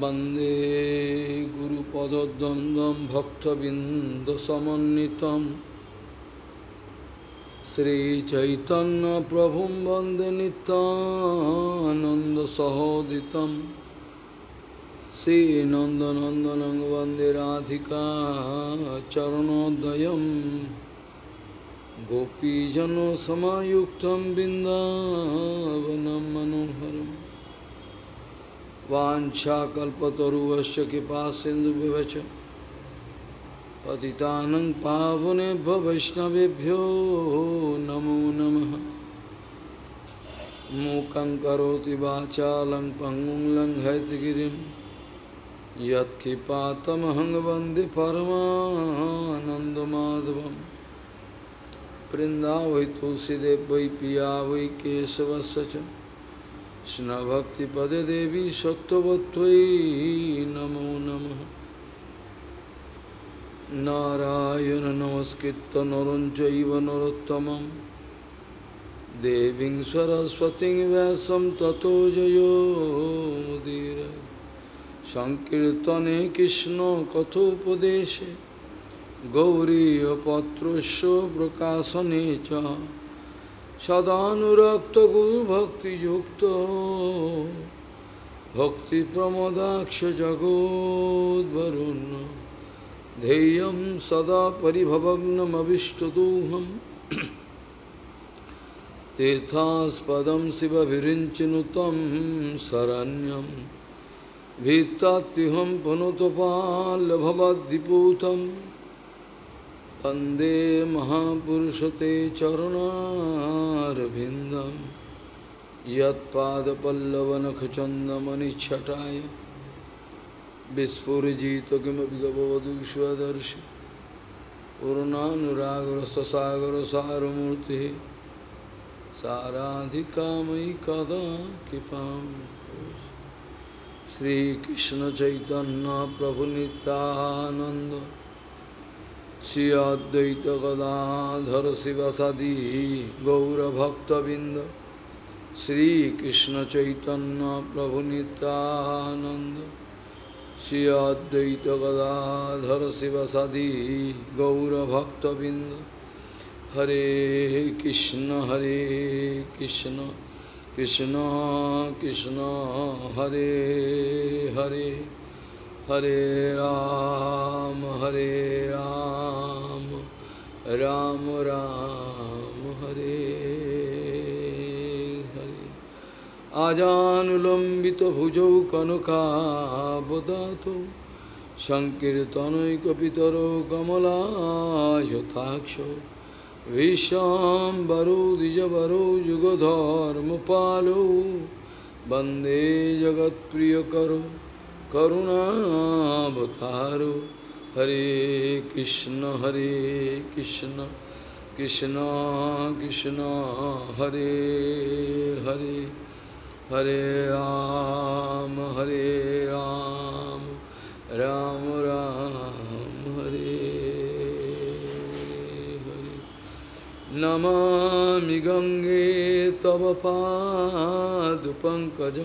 वंदे वन्दे गुरुपदद्वन्द्वं भक्तबिन्दसमन्नितं श्रीचैतन्यप्रभुं वन्दे नितानन्दसहोदितं श्रीनन्दनन्दनं वन्दे राधिका गोपीजन सामुक्त बिन्दावनं मनोहरम् वाञ्छाकल्पतरुवश्च कृपा सिंधु विवच पति पावनेभ्य वैष्णवभ्यो नमो नम मूकं करोति वाचालं पङ्गुं लङ्घयतिगिरिं यत्किपातमहं वन्दे वै तुलसीदेव वै पिया वै केशवश কৃষ্ণভক্তিপদে দেবী সত্যবত্তৈ নম নম নারায়ণ নমস্কৃত নরঞ্চব নরোত্তম দেবী সরস্বতী ব্যাসম তত জয়োদীর সংকীর্তনে কৃষ্ণ কথোপদেশে গৌরীপত্র প্রকাশনে চ सदानुरक्त गुरु भक्ति युक्त सदानुरक्तगुरुभक्तियुक्तो भक्तिप्रमदाक्ष जगोद्वरुन् धेय सदा तीर्थास्पद शिव शिवभिरिञ्चिनु शरण्यम शरण्यं भीत्तात्तिहं पुनुतपाल्लभवद्दिपूतम् वंदे वन्दे महापुरुषते चरुणारविन्दं यत्पादपल्लवनखचन्दमनिच्छटाय विस्फुरजित किमपि सारूर्ति साराधि साराधिकामयि कदा चैतन्य प्रभुनतानंद শ্রী অদ্বৈত গদাধর শিবসাদি গৌরভক্তবৃন্দ শ্রীকৃষ্ণ চৈতন্য প্রভু নিত্যানন্দ শ্রী অদ্বৈত গদাধর শিবসাদি গৌরভক্তবৃন্দ হরে কৃষ্ণ হরে কৃষ্ণ কৃষ্ণ কৃষ্ণ হরে হরে Hare Ram, Hare Ram, Ram Ram, Hare Hare. Ajanulambita bhujau kanuka bodhato, Sankirtanai kapitaro kamala yathaksho, Vishambaro dijabaro yugadharma palo, Bande jagat priyakaro, करुणावतारो हरे कृष्ण हरे कृष्ण कृष्ण कृष्ण हरे हरे हरे राम हरे राम राम राम हरे हरे नमामि गंगे तव पाद पंकज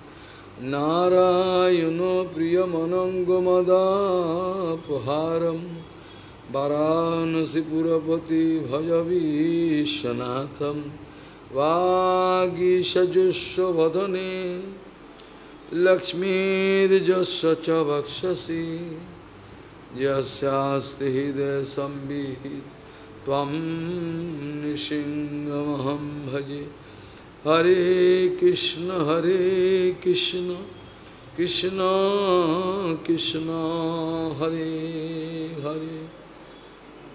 नारायणो प्रियमनङ्गमदापहारं वाराणसीपुरपति भजवीशनाथं वागीषजुष्वदने लक्ष्मीर्जस्व च वक्षसि यस्यास्ति हृदयसंवित् त्वं निशिङ्गमहं भजे हरे कृष्ण हरे कृष्ण कृष्ण कृष्ण हरे हरे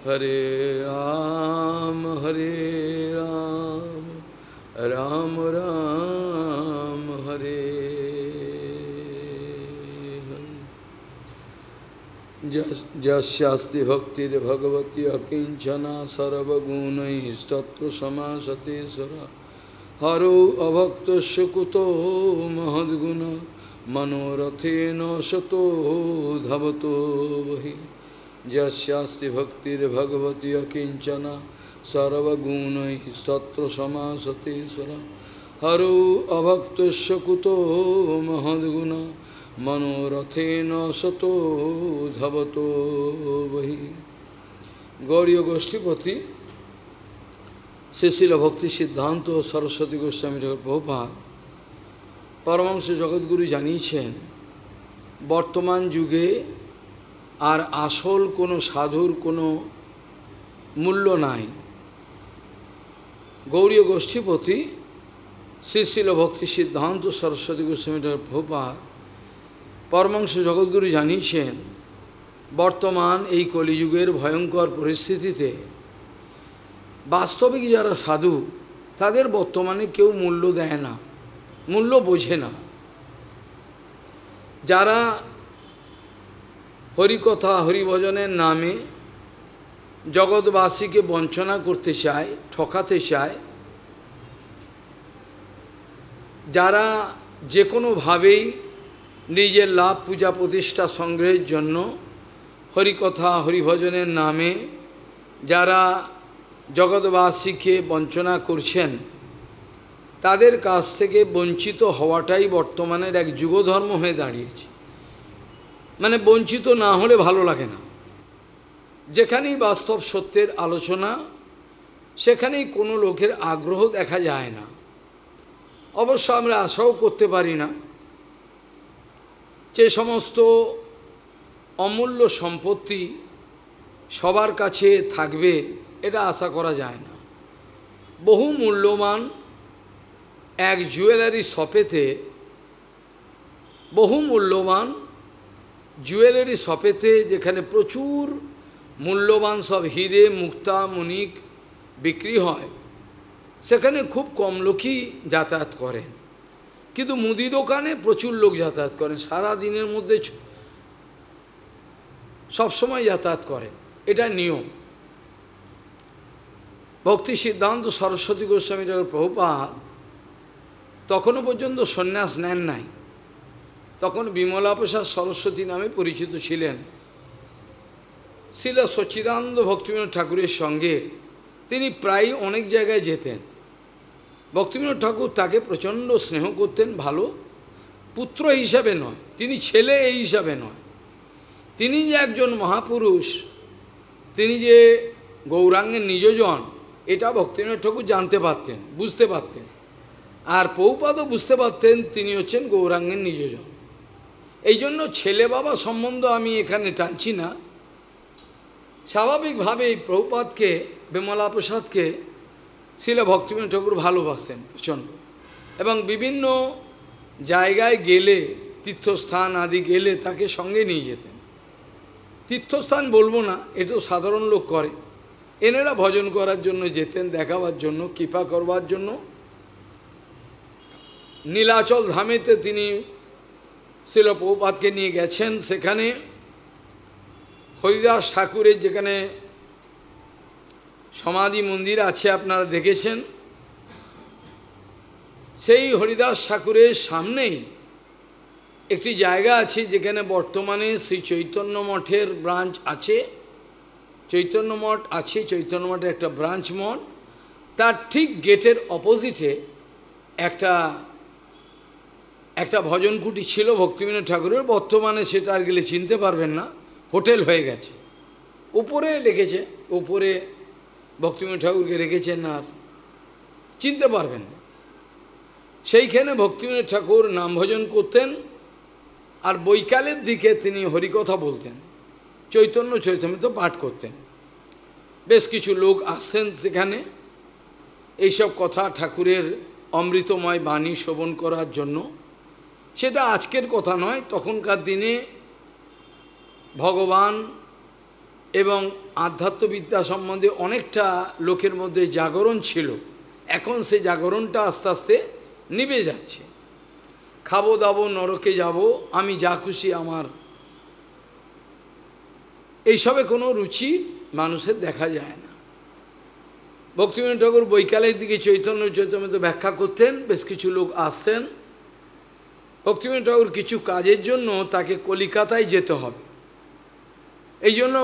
हरे राम हरे राम राम राम हरे जस्ति भक्तिर्भगवती अकिंचना सर्वगुण सत्वसमसते सुरा হরৌ অভক্ত কুতো মহদ্গুণ মনোরথে নত ধাবত বহি যস্যাস্তি ভক্তির ভগবতী অকিঞ্চন সর্বগুণৈ তত্র সমাসতেশ্বর হরৌ অভক্ত কুতো মহদ্গুণ মনোরথে নত ধাবত বহি গৌরীয় গোষ্ঠীপতি শিশিল ভক্তি সিদ্ধান্ত সরস্বতী গোস্বামী প্রভুপাত পরমাংশ জগৎগুরু জানিয়েছেন বর্তমান যুগে আর আসল কোনো সাধুর কোনো মূল্য নাই গৌরী গোষ্ঠীপতি শ্রীশিল ভক্তি সিদ্ধান্ত সরস্বতী গোস্বামী ভোপা পরমাংশ জগৎগুরু জানিয়েছেন বর্তমান এই কলিযুগের ভয়ঙ্কর পরিস্থিতিতে বাস্তবিক যারা সাধু তাদের বর্তমানে কেউ মূল্য দেয় না মূল্য বোঝে না যারা হরিকথা হরিভজনের নামে জগৎবাসীকে বঞ্চনা করতে চায় ঠকাতে চায় যারা যে কোনোভাবেই নিজের লাভ পূজা প্রতিষ্ঠা সংগ্রহের জন্য হরিকথা হরিভজনের নামে যারা জগৎবাসীকে বঞ্চনা করছেন তাদের কাছ থেকে বঞ্চিত হওয়াটাই বর্তমানের এক যুগধর্ম হয়ে দাঁড়িয়েছে মানে বঞ্চিত না হলে ভালো লাগে না যেখানেই বাস্তব সত্যের আলোচনা সেখানেই কোনো লোকের আগ্রহ দেখা যায় না অবশ্য আমরা আশাও করতে পারি না যে সমস্ত অমূল্য সম্পত্তি সবার কাছে থাকবে এটা আশা করা যায় না বহু মূল্যবান এক জুয়েলারি শপেতে বহু মূল্যবান জুয়েলারি শপেতে যেখানে প্রচুর মূল্যবান সব হিরে মুক্তা মণিক বিক্রি হয় সেখানে খুব কম লোকই যাতায়াত করেন কিন্তু মুদি দোকানে প্রচুর লোক যাতায়াত করেন সারা দিনের মধ্যে সবসময় যাতায়াত করেন এটা নিয়ম ভক্তি সিদ্ধান্ত সরস্বতী গোস্বামী ঠাকুর প্রভুপাত তখনও পর্যন্ত সন্ন্যাস নেন নাই তখন বিমলা প্রসাদ সরস্বতী নামে পরিচিত ছিলেন শিলা সচ্চিদানন্দ ভক্তিবিনোদ ঠাকুরের সঙ্গে তিনি প্রায় অনেক জায়গায় যেতেন ভক্তিবিনোদ ঠাকুর তাকে প্রচণ্ড স্নেহ করতেন ভালো পুত্র হিসাবে নয় তিনি ছেলে এই হিসাবে নয় তিনি যে একজন মহাপুরুষ তিনি যে গৌরাঙ্গের নিজজন এটা ভক্তিনাথ ঠাকুর জানতে পারতেন বুঝতে পারতেন আর পৌপাদও বুঝতে পারতেন তিনি হচ্ছেন গৌরাঙ্গের নিজজন এই জন্য ছেলে বাবা সম্বন্ধ আমি এখানে টানছি না স্বাভাবিকভাবেই প্রৌপাদকে বিমলা প্রসাদকে শিল ভক্তিবিনোদ ঠাকুর ভালোবাসতেন প্রচণ্ড এবং বিভিন্ন জায়গায় গেলে তীর্থস্থান আদি গেলে তাকে সঙ্গে নিয়ে যেতেন তীর্থস্থান বলবো না এটা সাধারণ লোক করে এনারা ভজন করার জন্য যেতেন দেখাবার জন্য কৃপা করবার জন্য নীলাচল ধামেতে তিনি শিলপৌপাতকে নিয়ে গেছেন সেখানে হরিদাস ঠাকুরের যেখানে সমাধি মন্দির আছে আপনারা দেখেছেন সেই হরিদাস ঠাকুরের সামনেই একটি জায়গা আছে যেখানে বর্তমানে শ্রী চৈতন্য মঠের ব্রাঞ্চ আছে চৈতন্য মঠ আছে চৈতন্য মঠের একটা ব্রাঞ্চ মঠ তার ঠিক গেটের অপোজিটে একটা একটা ভজন কুটি ছিল ভক্তিবিনোদ ঠাকুরের বর্তমানে সেটা আর গেলে চিনতে পারবেন না হোটেল হয়ে গেছে উপরে লেগেছে উপরে ভক্তিবিনোদ ঠাকুরকে রেখেছেন আর চিনতে পারবেন না সেইখানে ভক্তিবিনোদ ঠাকুর নাম ভজন করতেন আর বৈকালের দিকে তিনি হরিকথা বলতেন চৈতন্য চৈতন্য তো পাঠ করতেন বেশ কিছু লোক আসছেন সেখানে এইসব কথা ঠাকুরের অমৃতময় বাণী শোভন করার জন্য সেটা আজকের কথা নয় তখনকার দিনে ভগবান এবং আধ্যাত্মবিদ্যা সম্বন্ধে অনেকটা লোকের মধ্যে জাগরণ ছিল এখন সে জাগরণটা আস্তে আস্তে নিবে যাচ্ছে খাবো দাবো নরকে যাব আমি যা খুশি আমার এইসবে কোনো রুচি মানুষের দেখা যায় না ভক্তিবিনোদ ঠাকুর বৈকালের দিকে চৈতন্য চৈতন্য ব্যাখ্যা করতেন বেশ কিছু লোক আসতেন ভক্তিবিনোদ ঠাকুর কিছু কাজের জন্য তাকে কলিকাতায় যেতে হবে এই জন্য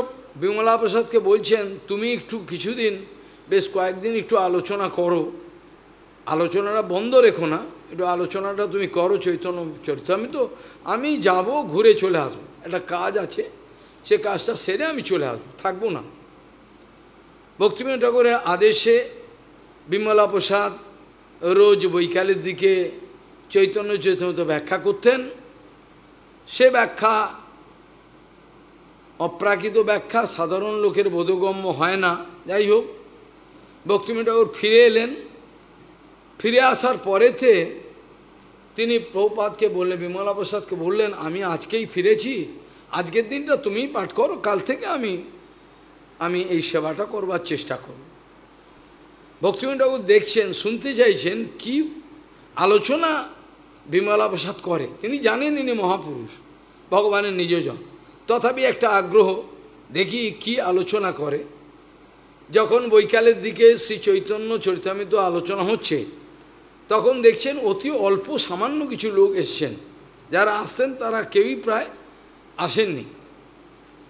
বিমলা প্রসাদকে বলছেন তুমি একটু কিছুদিন বেশ কয়েকদিন একটু আলোচনা করো আলোচনাটা বন্ধ রেখো না একটু আলোচনাটা তুমি করো চৈতন্য চরিত্র আমি তো আমি যাব ঘুরে চলে আসবো একটা কাজ আছে সে কাজটা সেরে আমি চলে আসবো থাকবো না ভক্তিমেন ঠাকুরের আদেশে বিমলা প্রসাদ রোজ বৈকালের দিকে চৈতন্য চৈতন্য ব্যাখ্যা করতেন সে ব্যাখ্যা অপ্রাকৃত ব্যাখ্যা সাধারণ লোকের বোধগম্য হয় না যাই হোক ভক্তিমেন ঠাকুর ফিরে এলেন ফিরে আসার পরেতে তিনি প্রপাতকে বললেন বিমলা প্রসাদকে বললেন আমি আজকেই ফিরেছি আজকের দিনটা তুমি পাঠ করো কাল থেকে আমি আমি এই সেবাটা করবার চেষ্টা করব ভক্তিমন ঠাকুর দেখছেন শুনতে চাইছেন কি আলোচনা বিমলা প্রসাদ করে তিনি জানেন ইনি মহাপুরুষ ভগবানের নিজজন তথাপি একটা আগ্রহ দেখি কি আলোচনা করে যখন বৈকালের দিকে শ্রী চৈতন্য চরিতামিত আলোচনা হচ্ছে তখন দেখছেন অতি অল্প সামান্য কিছু লোক এসছেন যারা আসছেন তারা কেউই প্রায় আসেননি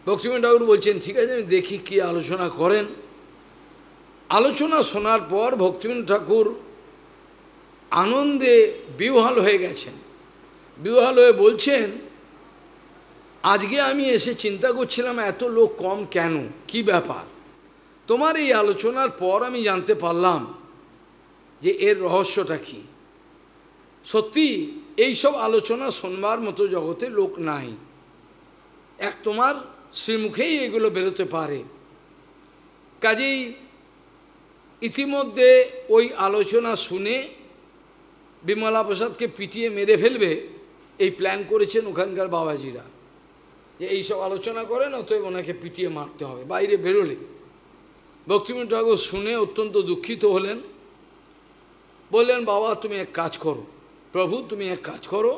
ভক্তিমন ঠাকুর বলছেন ঠিক আছে আমি দেখি কি আলোচনা করেন আলোচনা শোনার পর ভক্তিমন ঠাকুর আনন্দে বিহাল হয়ে গেছেন বিহাল হয়ে বলছেন আজকে আমি এসে চিন্তা করছিলাম এত লোক কম কেন কি ব্যাপার তোমার এই আলোচনার পর আমি জানতে পারলাম যে এর রহস্যটা কি সত্যি এইসব আলোচনা শোনবার মতো জগতে লোক নাই এক তোমার শ্রীমুখেই এগুলো বেরোতে পারে কাজেই ইতিমধ্যে ওই আলোচনা শুনে বিমলা প্রসাদকে পিটিয়ে মেরে ফেলবে এই প্ল্যান করেছেন ওখানকার বাবাজিরা যে এইসব আলোচনা করেন অতএব ওনাকে পিটিয়ে মারতে হবে বাইরে বেরোলে ভক্তিমন ঠাকুর শুনে অত্যন্ত দুঃখিত হলেন বললেন বাবা তুমি এক কাজ করো প্রভু তুমি এক কাজ করো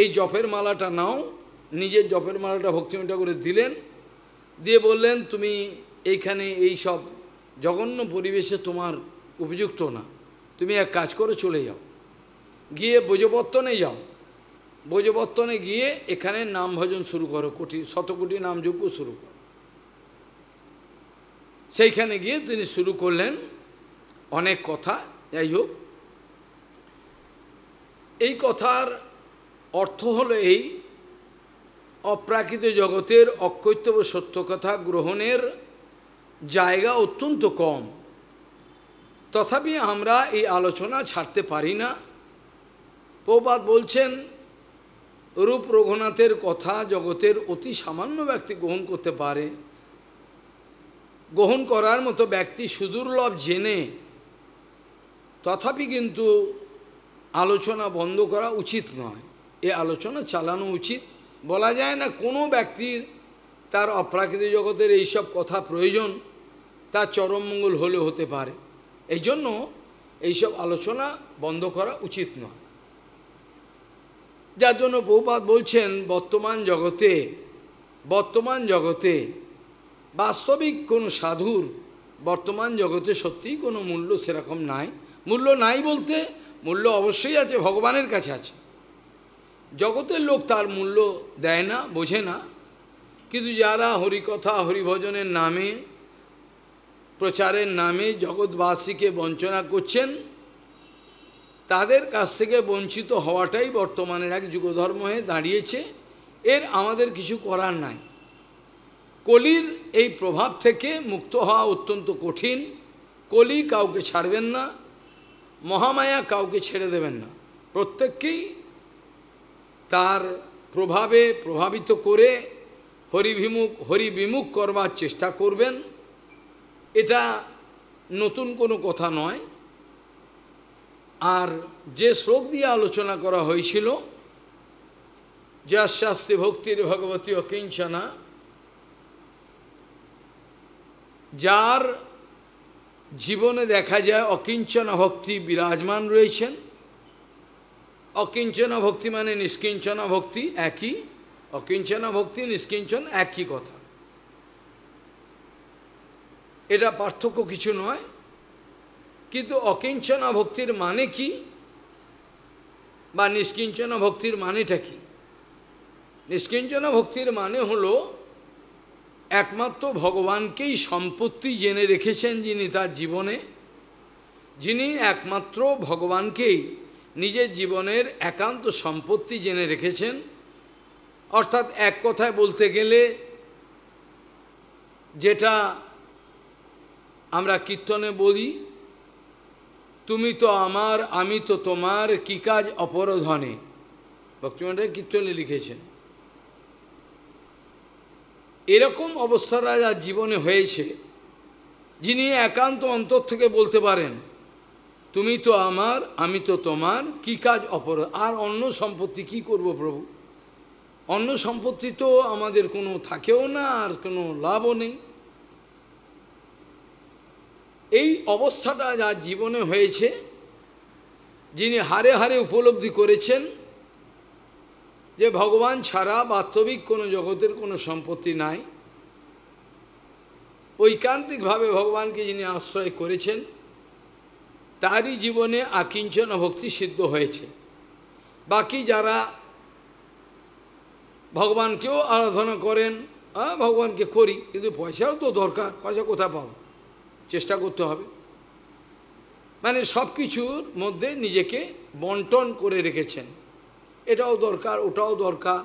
এই জপের মালাটা নাও নিজের জপের মালাটা ভক্তিমিটা করে দিলেন দিয়ে বললেন তুমি এইখানে এই সব জঘন্য পরিবেশে তোমার উপযুক্ত না তুমি এক কাজ করে চলে যাও গিয়ে বোঝবর্তনে যাও বোঝবর্তনে গিয়ে এখানে নাম ভজন শুরু করো কোটি শতকোটি নামযজ্ঞ শুরু করো সেইখানে গিয়ে তিনি শুরু করলেন অনেক কথা যাই হোক এই কথার অর্থ হলো এই অপ্রাকৃত জগতের অকৈত্যব সত্য কথা গ্রহণের জায়গা অত্যন্ত কম তথাপি আমরা এই আলোচনা ছাড়তে পারি না প্রবাদ বলছেন রূপ রঘুনাথের কথা জগতের অতি সামান্য ব্যক্তি গ্রহণ করতে পারে গ্রহণ করার মতো ব্যক্তি সুদুর্লভ জেনে তথাপি কিন্তু আলোচনা বন্ধ করা উচিত নয় এ আলোচনা চালানো উচিত বলা যায় না কোনো ব্যক্তির তার অপ্রাকৃতিক জগতের এইসব কথা প্রয়োজন তা চরমমঙ্গল হলে হতে পারে এই জন্য এইসব আলোচনা বন্ধ করা উচিত নয় যার জন্য বহুপাত বলছেন বর্তমান জগতে বর্তমান জগতে বাস্তবিক কোনো সাধুর বর্তমান জগতে সত্যিই কোনো মূল্য সেরকম নাই মূল্য নাই বলতে মূল্য অবশ্যই আছে ভগবানের কাছে আছে জগতের লোক তার মূল্য দেয় না বোঝে না কিন্তু যারা হরিকথা হরিভজনের নামে প্রচারের নামে জগৎবাসীকে বঞ্চনা করছেন তাদের কাছ থেকে বঞ্চিত হওয়াটাই বর্তমানের এক যুগধর্ম হয়ে দাঁড়িয়েছে এর আমাদের কিছু করার নাই কলির এই প্রভাব থেকে মুক্ত হওয়া অত্যন্ত কঠিন কলি কাউকে ছাড়বেন না মহামায়া কাউকে ছেড়ে দেবেন না প্রত্যেককেই তার প্রভাবে প্রভাবিত করে হরিভিমুখ হরিবিমুখ করবার চেষ্টা করবেন এটা নতুন কোনো কথা নয় আর যে শ্লোক দিয়ে আলোচনা করা হয়েছিল যা শাস্তি ভক্তির ভগবতী অকিঞ্চনা যার জীবনে দেখা যায় অকিঞ্চনা ভক্তি বিরাজমান রয়েছেন অকিঞ্চন ভক্তি মানে নিষ্কিঞ্চন ভক্তি একই অকিঞ্চন ভক্তি নিষ্কিঞ্চন একই কথা এটা পার্থক্য কিছু নয় কিন্তু অকিঞ্চন ভক্তির মানে কি বা নিষ্কিঞ্চন ভক্তির মানেটা কি নিষ্কিঞ্চন ভক্তির মানে হলো একমাত্র ভগবানকেই সম্পত্তি জেনে রেখেছেন যিনি তার জীবনে যিনি একমাত্র ভগবানকেই নিজের জীবনের একান্ত সম্পত্তি জেনে রেখেছেন অর্থাৎ এক কথায় বলতে গেলে যেটা আমরা কীর্তনে বলি তুমি তো আমার আমি তো তোমার কি কাজ অপরধনে ভক্তিমণ্ডে কীর্তনে লিখেছেন এরকম অবস্থাটা যার জীবনে হয়েছে যিনি একান্ত অন্তর থেকে বলতে পারেন তুমি তো আমার আমি তো তোমার কি কাজ অপরাধ আর অন্য সম্পত্তি কি করব প্রভু অন্য সম্পত্তি তো আমাদের কোনো থাকেও না আর কোনো লাভও নেই এই অবস্থাটা যা জীবনে হয়েছে যিনি হারে হারে উপলব্ধি করেছেন যে ভগবান ছাড়া বাস্তবিক কোনো জগতের কোনো সম্পত্তি নাই ঐকান্তিকভাবে ভগবানকে যিনি আশ্রয় করেছেন তারই জীবনে আকিঞ্চন ভক্তি সিদ্ধ হয়েছে বাকি যারা ভগবানকেও আরাধনা করেন হ্যাঁ ভগবানকে করি কিন্তু পয়সাও তো দরকার পয়সা কোথায় পাবো চেষ্টা করতে হবে মানে সব কিছুর মধ্যে নিজেকে বন্টন করে রেখেছেন এটাও দরকার ওটাও দরকার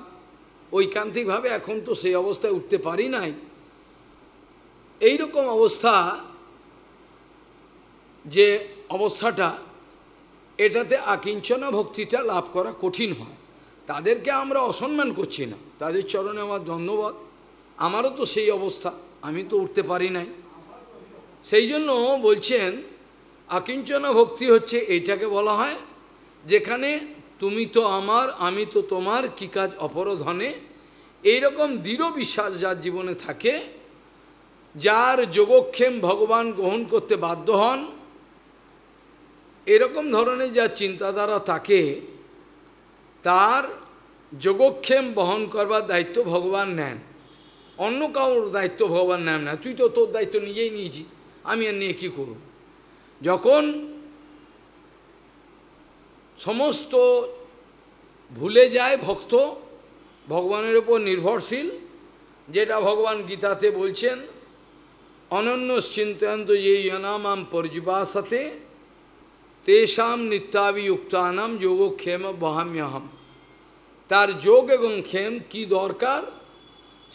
ঐকান্তিকভাবে এখন তো সেই অবস্থায় উঠতে পারি নাই এই রকম অবস্থা যে অবস্থাটা এটাতে আকিঞ্চনা ভক্তিটা লাভ করা কঠিন হয় তাদেরকে আমরা অসম্মান করছি না তাদের চরণে আমার ধন্যবাদ আমারও তো সেই অবস্থা আমি তো উঠতে পারি নাই সেই জন্য বলছেন আকিঞ্চনা ভক্তি হচ্ছে এইটাকে বলা হয় যেখানে তুমি তো আমার আমি তো তোমার কী কাজ অপরধনে এইরকম দৃঢ় বিশ্বাস যার জীবনে থাকে যার যোগক্ষেম ভগবান গ্রহণ করতে বাধ্য হন এরকম ধরনের যা চিন্তাধারা থাকে তার যোগক্ষেম বহন করবার দায়িত্ব ভগবান নেন অন্য কাউর দায়িত্ব ভগবান নেন না তুই তো তোর দায়িত্ব নিজেই নিয়েছি আমি আর নিয়ে কী করব যখন সমস্ত ভুলে যায় ভক্ত ভগবানের উপর নির্ভরশীল যেটা ভগবান গীতাতে বলছেন অনন্য চিন্তান্ত যে ইয়ে ইয়নামাম পরিজুবাসাতে তেষাম নিত্যাভিযুক্তানাম যোগক্ষেম বহাম্যহম তার যোগ এবং ক্ষেম কি দরকার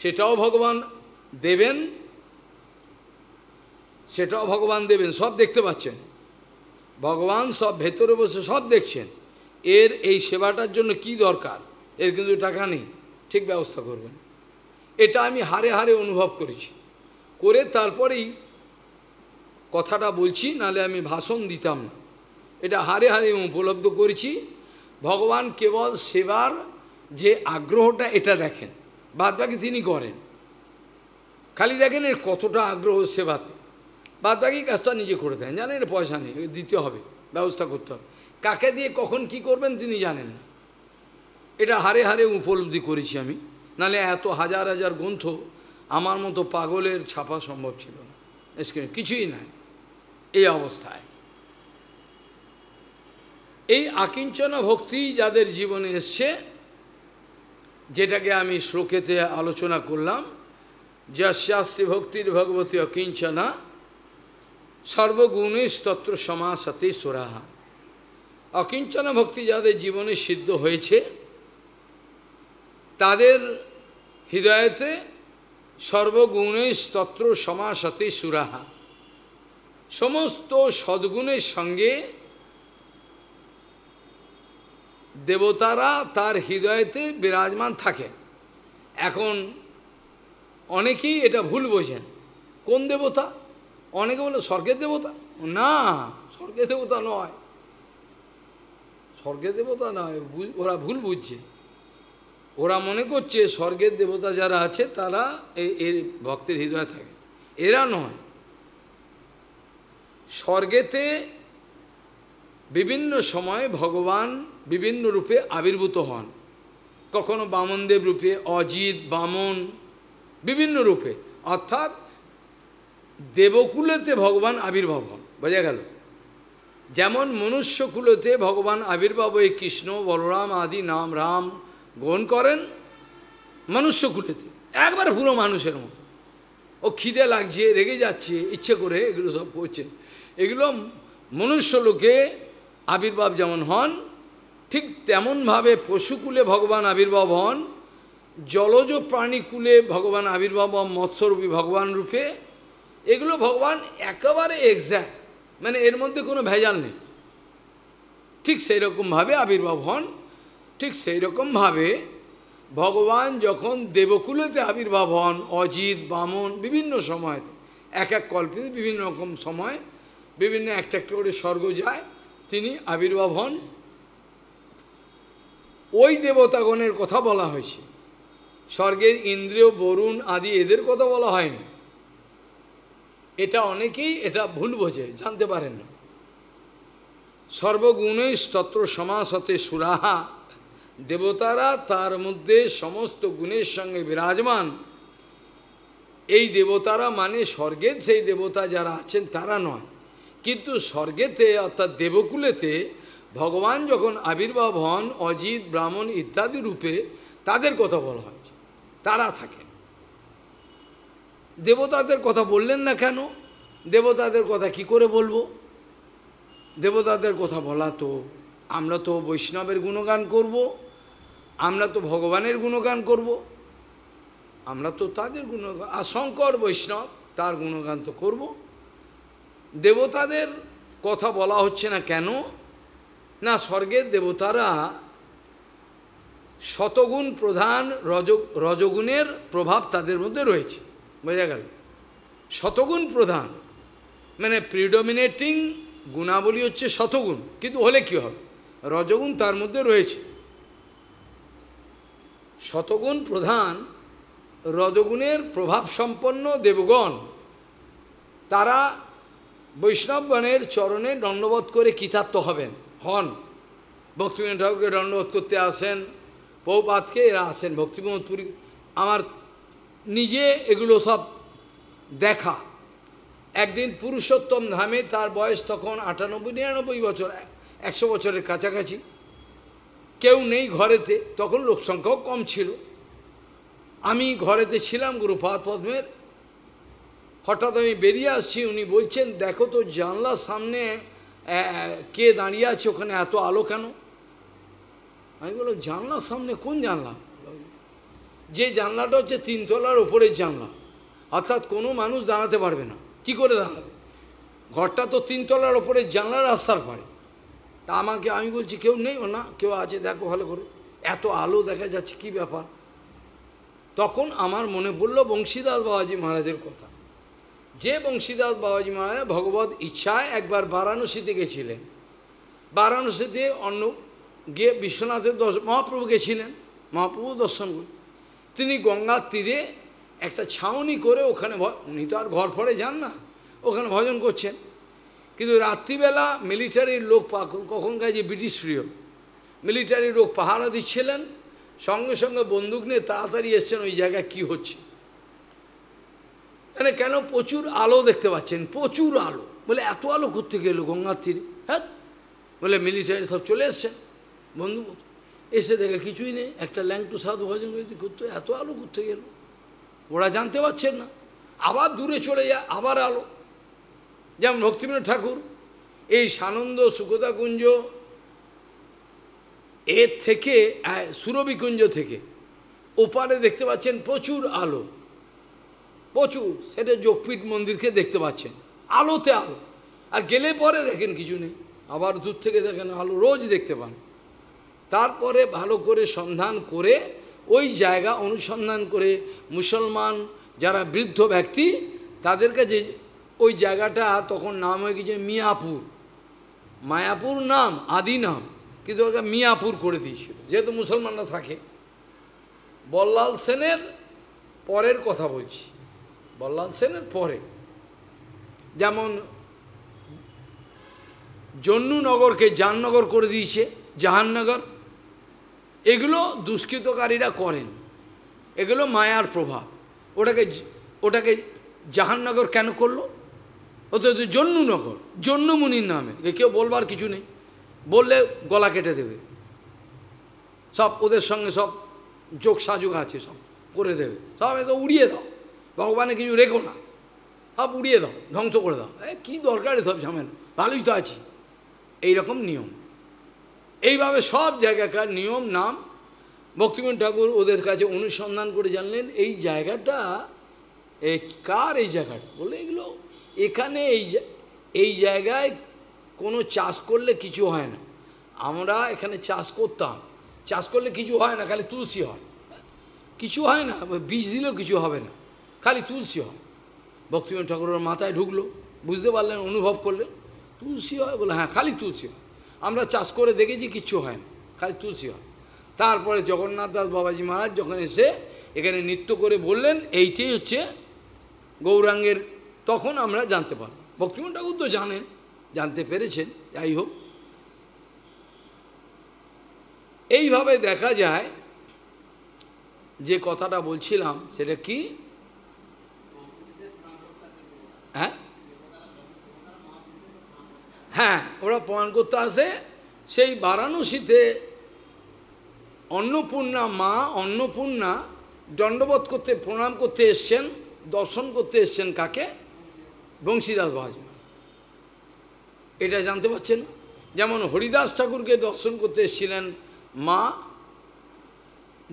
সেটাও ভগবান দেবেন সেটাও ভগবান দেবেন সব দেখতে পাচ্ছেন ভগবান সব ভেতরে বসে সব দেখছেন এর এই সেবাটার জন্য কি দরকার এর কিন্তু টাকা নেই ঠিক ব্যবস্থা করবেন এটা আমি হারে হারে অনুভব করেছি করে তারপরেই কথাটা বলছি নালে আমি ভাষণ দিতাম না এটা হারে হারে উপলব্ধ করেছি ভগবান কেবল সেবার যে আগ্রহটা এটা দেখেন বাদ বাকি তিনি করেন খালি দেখেন এর কতটা আগ্রহ সেবাতে বাদ বাকি কাজটা নিজে করে দেন জানেন এর পয়সা নেই দিতে হবে ব্যবস্থা করতে হবে কাকে দিয়ে কখন কি করবেন তিনি জানেন না এটা হারে হারে উপলব্ধি করেছি আমি নালে এত হাজার হাজার গ্রন্থ আমার মতো পাগলের ছাপা সম্ভব ছিল না কিছুই নাই এই অবস্থায় এই আকিঞ্চন ভক্তি যাদের জীবনে এসছে যেটাকে আমি শ্লোকেতে আলোচনা করলাম যশাস্ত্রী ভক্তির ভগবতী অকিঞ্চনা সর্বগুণেস্তত্র সমাসতে সুরাহা অকিঞ্চন ভক্তি যাদের জীবনে সিদ্ধ হয়েছে তাদের হৃদয়তে সর্বগুণেস্তত্র সমাসতে সুরাহা সমস্ত সদ্গুণের সঙ্গে দেবতারা তার হৃদয়তে বিরাজমান থাকে এখন অনেকেই এটা ভুল বোঝেন কোন দেবতা অনেকে বলে স্বর্গের দেবতা না স্বর্গের দেবতা নয় স্বর্গের দেবতা নয় ওরা ভুল বুঝছে ওরা মনে করছে স্বর্গের দেবতা যারা আছে তারা এর ভক্তের হৃদয়ে থাকে এরা নয় স্বর্গেতে বিভিন্ন সময়ে ভগবান বিভিন্ন রূপে আবির্ভূত হন কখনো বামনদেব রূপে অজিত বামন বিভিন্ন রূপে অর্থাৎ দেবকুলেতে ভগবান আবির্ভাব হন বোঝা গেল যেমন মনুষ্যকুলেতে ভগবান আবির্ভাব এই কৃষ্ণ বলরাম আদি নাম রাম গ্রহণ করেন মনুষ্যকুলেতে একবার পুরো মানুষের মতো ও খিদে লাগছে রেগে যাচ্ছে ইচ্ছে করে এগুলো সব করছে এগুলো মনুষ্য লোকে আবির্ভাব যেমন হন ঠিক তেমনভাবে পশুকুলে ভগবান আবির্ভাব হন জলজ প্রাণীকুলে ভগবান আবির্ভাব মৎস্যরূপী ভগবান রূপে এগুলো ভগবান একেবারে এক্স্যাক্ট মানে এর মধ্যে কোনো ভেজাল নেই ঠিক সেই রকমভাবে আবির্ভাব হন ঠিক সেই রকমভাবে ভগবান যখন দেবকুলেতে আবির্ভাব হন অজিত বামন বিভিন্ন সময়তে এক এক কল্পে বিভিন্ন রকম সময় বিভিন্ন একটা একটা করে স্বর্গ যায় তিনি আবির্ভাব হন ওই দেবতাগণের কথা বলা হয়েছে স্বর্গের ইন্দ্রিয় বরুণ আদি এদের কথা বলা হয়নি এটা অনেকেই এটা ভুল বোঝে জানতে পারেন না সর্বগুণে স্তত্র সমাসতে সুরাহা দেবতারা তার মধ্যে সমস্ত গুণের সঙ্গে বিরাজমান এই দেবতারা মানে স্বর্গের সেই দেবতা যারা আছেন তারা নয় কিন্তু স্বর্গেতে অর্থাৎ দেবকুলেতে ভগবান যখন আবির্ভাব হন অজিত ব্রাহ্মণ ইত্যাদি রূপে তাদের কথা বলা হয় তারা থাকেন দেবতাদের কথা বললেন না কেন দেবতাদের কথা কি করে বলবো দেবতাদের কথা বলা তো আমরা তো বৈষ্ণবের গুণগান করব আমরা তো ভগবানের গুণগান করব আমরা তো তাদের গুণগান আর শঙ্কর বৈষ্ণব তার গুণগান তো করবো দেবতাদের কথা বলা হচ্ছে না কেন না স্বর্গের দেবতারা শতগুণ প্রধান রজ রজগুণের প্রভাব তাদের মধ্যে রয়েছে বোঝা গেল শতগুণ প্রধান মানে প্রিডমিনেটিং গুণাবলী হচ্ছে শতগুণ কিন্তু হলে কি হবে রজগুণ তার মধ্যে রয়েছে শতগুণ প্রধান রজগুণের প্রভাব সম্পন্ন দেবগণ তারা বৈষ্ণবগণের চরণে দণ্ডবোধ করে কৃতার্থ হবেন হন ভক্তিবিনোদ ঠাকুরকে দণ্ডবোধ করতে আসেন পৌপাতকে এরা আসেন ভক্তিবিনোদ পুরী আমার নিজে এগুলো সব দেখা একদিন পুরুষোত্তম ধামে তার বয়স তখন আটানব্বই নিরানব্বই বছর একশো বছরের কাছাকাছি কেউ নেই ঘরেতে তখন লোকসংখ্যাও কম ছিল আমি ঘরেতে ছিলাম গুরুপাদ পদ্মের হঠাৎ আমি বেরিয়ে আসছি উনি বলছেন দেখো তো জানলার সামনে কে দাঁড়িয়ে আছে ওখানে এত আলো কেন আমি বললাম জানলার সামনে কোন জানলা যে জানলাটা হচ্ছে তিনতলার ওপরের জানলা অর্থাৎ কোনো মানুষ দাঁড়াতে পারবে না কি করে দাঁড়াবে ঘরটা তো তিনতলার ওপরে জানলা রাস্তার পারে তা আমাকে আমি বলছি কেউ নেই ও না কেউ আছে দেখো ভালো করে এত আলো দেখা যাচ্ছে কি ব্যাপার তখন আমার মনে পড়ল বংশীদাস বাবাজি মহারাজের কথা যে বংশীদাস বাবাজি মহারাজ ভগবত ইচ্ছায় একবার বারাণসীতে গেছিলেন বারাণসীতে অন্য গিয়ে বিশ্বনাথের দর্শ মহাপ্রভু গেছিলেন মহাপ্রভু দর্শন তিনি গঙ্গার তীরে একটা ছাউনি করে ওখানে উনি তো আর ঘর ফরে যান না ওখানে ভজন করছেন কিন্তু রাত্রিবেলা মিলিটারির লোক কখনকার যে ব্রিটিশ প্রিয় মিলিটারির লোক পাহারা দিচ্ছিলেন সঙ্গে সঙ্গে বন্দুক নিয়ে তাড়াতাড়ি এসছেন ওই জায়গায় কি হচ্ছে মানে কেন প্রচুর আলো দেখতে পাচ্ছেন প্রচুর আলো বলে এত আলো করতে গেলো গঙ্গার তীরে হ্যাঁ বলে মিলিটারি সব চলে এসছেন বন্ধু এসে দেখে কিছুই নেই একটা ল্যাংটু সাধু ভজন করতে এত আলো করতে গেল ওরা জানতে পারছেন না আবার দূরে চলে যায় আবার আলো যেমন ভক্তিবিনোদ ঠাকুর এই সানন্দ সুকতা কুঞ্জ এর থেকে সুরভিকুঞ্জ থেকে ওপারে দেখতে পাচ্ছেন প্রচুর আলো প্রচুর সেটা যোগপীঠ মন্দিরকে দেখতে পাচ্ছেন আলোতে আলো আর গেলে পরে দেখেন কিছু নেই আবার দূর থেকে দেখেন আলো রোজ দেখতে পান তারপরে ভালো করে সন্ধান করে ওই জায়গা অনুসন্ধান করে মুসলমান যারা বৃদ্ধ ব্যক্তি তাদের কাছে ওই জায়গাটা তখন নাম হয়ে গেছে মিয়াপুর মায়াপুর নাম আদি নাম কিন্তু ওকে মিয়াপুর করে দিয়েছিল যেহেতু মুসলমানরা থাকে বল্লাল সেনের পরের কথা বলছি বল্লাল সেনের পরে যেমন জন্নুনগরকে জাহাননগর করে দিয়েছে জাহান্নগর এগুলো দুষ্কৃতকারীরা করেন এগুলো মায়ার প্রভাব ওটাকে ওটাকে জাহান্নগর কেন করলো অথচ জন্নুনগর জন্নুমুনির নামে কেউ বলবার কিছু নেই বললে গলা কেটে দেবে সব ওদের সঙ্গে সব যোগ সাজুগ আছে সব করে দেবে সব এসব উড়িয়ে দাও ভগবানে কিছু রেখো না সব উড়িয়ে দাও ধ্বংস করে দাও এ কী দরকার সব ঝামেলা ভালোই তো আছি এইরকম নিয়ম এইভাবে সব জায়গাকার নিয়ম নাম ভক্তিমন ঠাকুর ওদের কাছে অনুসন্ধান করে জানলেন এই জায়গাটা কার এই জায়গাটা বলে এগুলো এখানে এই এই জায়গায় কোনো চাষ করলে কিছু হয় না আমরা এখানে চাষ করতাম চাষ করলে কিছু হয় না খালি তুলসী হয় কিছু হয় না বীজ দিলেও কিছু হবে না খালি তুলসী হয় ভক্তিমন ঠাকুরের মাথায় ঢুকলো বুঝতে পারলেন অনুভব করলেন তুলসী হয় বলে হ্যাঁ খালি তুলসী হয় আমরা চাষ করে দেখেছি কিচ্ছু হয় না খালি তুলসী হয় তারপরে জগন্নাথ দাস বাবাজি মহারাজ যখন এসে এখানে নৃত্য করে বললেন এইটাই হচ্ছে গৌরাঙ্গের তখন আমরা জানতে পারব ভক্তিমন ঠাকুর তো জানেন জানতে পেরেছেন যাই হোক এইভাবে দেখা যায় যে কথাটা বলছিলাম সেটা কি হ্যাঁ হ্যাঁ ওরা প্রমাণ করতে আসে সেই বারাণসীতে অন্নপূর্ণা মা অন্নপূর্ণা দণ্ডবোধ করতে প্রণাম করতে এসছেন দর্শন করতে এসছেন কাকে বংশীদাস মহাজন এটা জানতে পারছেন যেমন হরিদাস ঠাকুরকে দর্শন করতে এসেছিলেন মা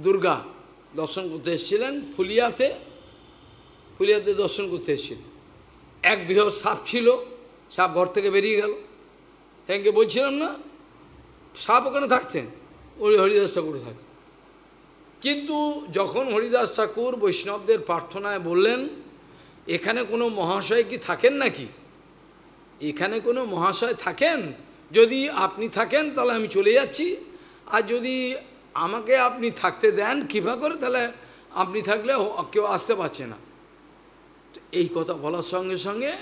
দুর্গা দর্শন করতে এসেছিলেন ফুলিয়াতে ফুলিয়াতে দর্শন করতে এসেছিলেন এক বৃহৎ সাপ ছিল সাপ ঘর থেকে বেরিয়ে গেল হ্যাঁকে বলছিলাম না সাপ ওখানে থাকছেন ওই হরিদাস ঠাকুরে থাকছেন কিন্তু যখন হরিদাস ঠাকুর বৈষ্ণবদের প্রার্থনায় বললেন এখানে কোনো মহাশয় কি থাকেন নাকি এখানে কোনো মহাশয় থাকেন যদি আপনি থাকেন তাহলে আমি চলে যাচ্ছি আর যদি আমাকে আপনি থাকতে দেন কৃপা করে তাহলে আপনি থাকলে কেউ আসতে পারছে না এই কথা বলার সঙ্গে সঙ্গে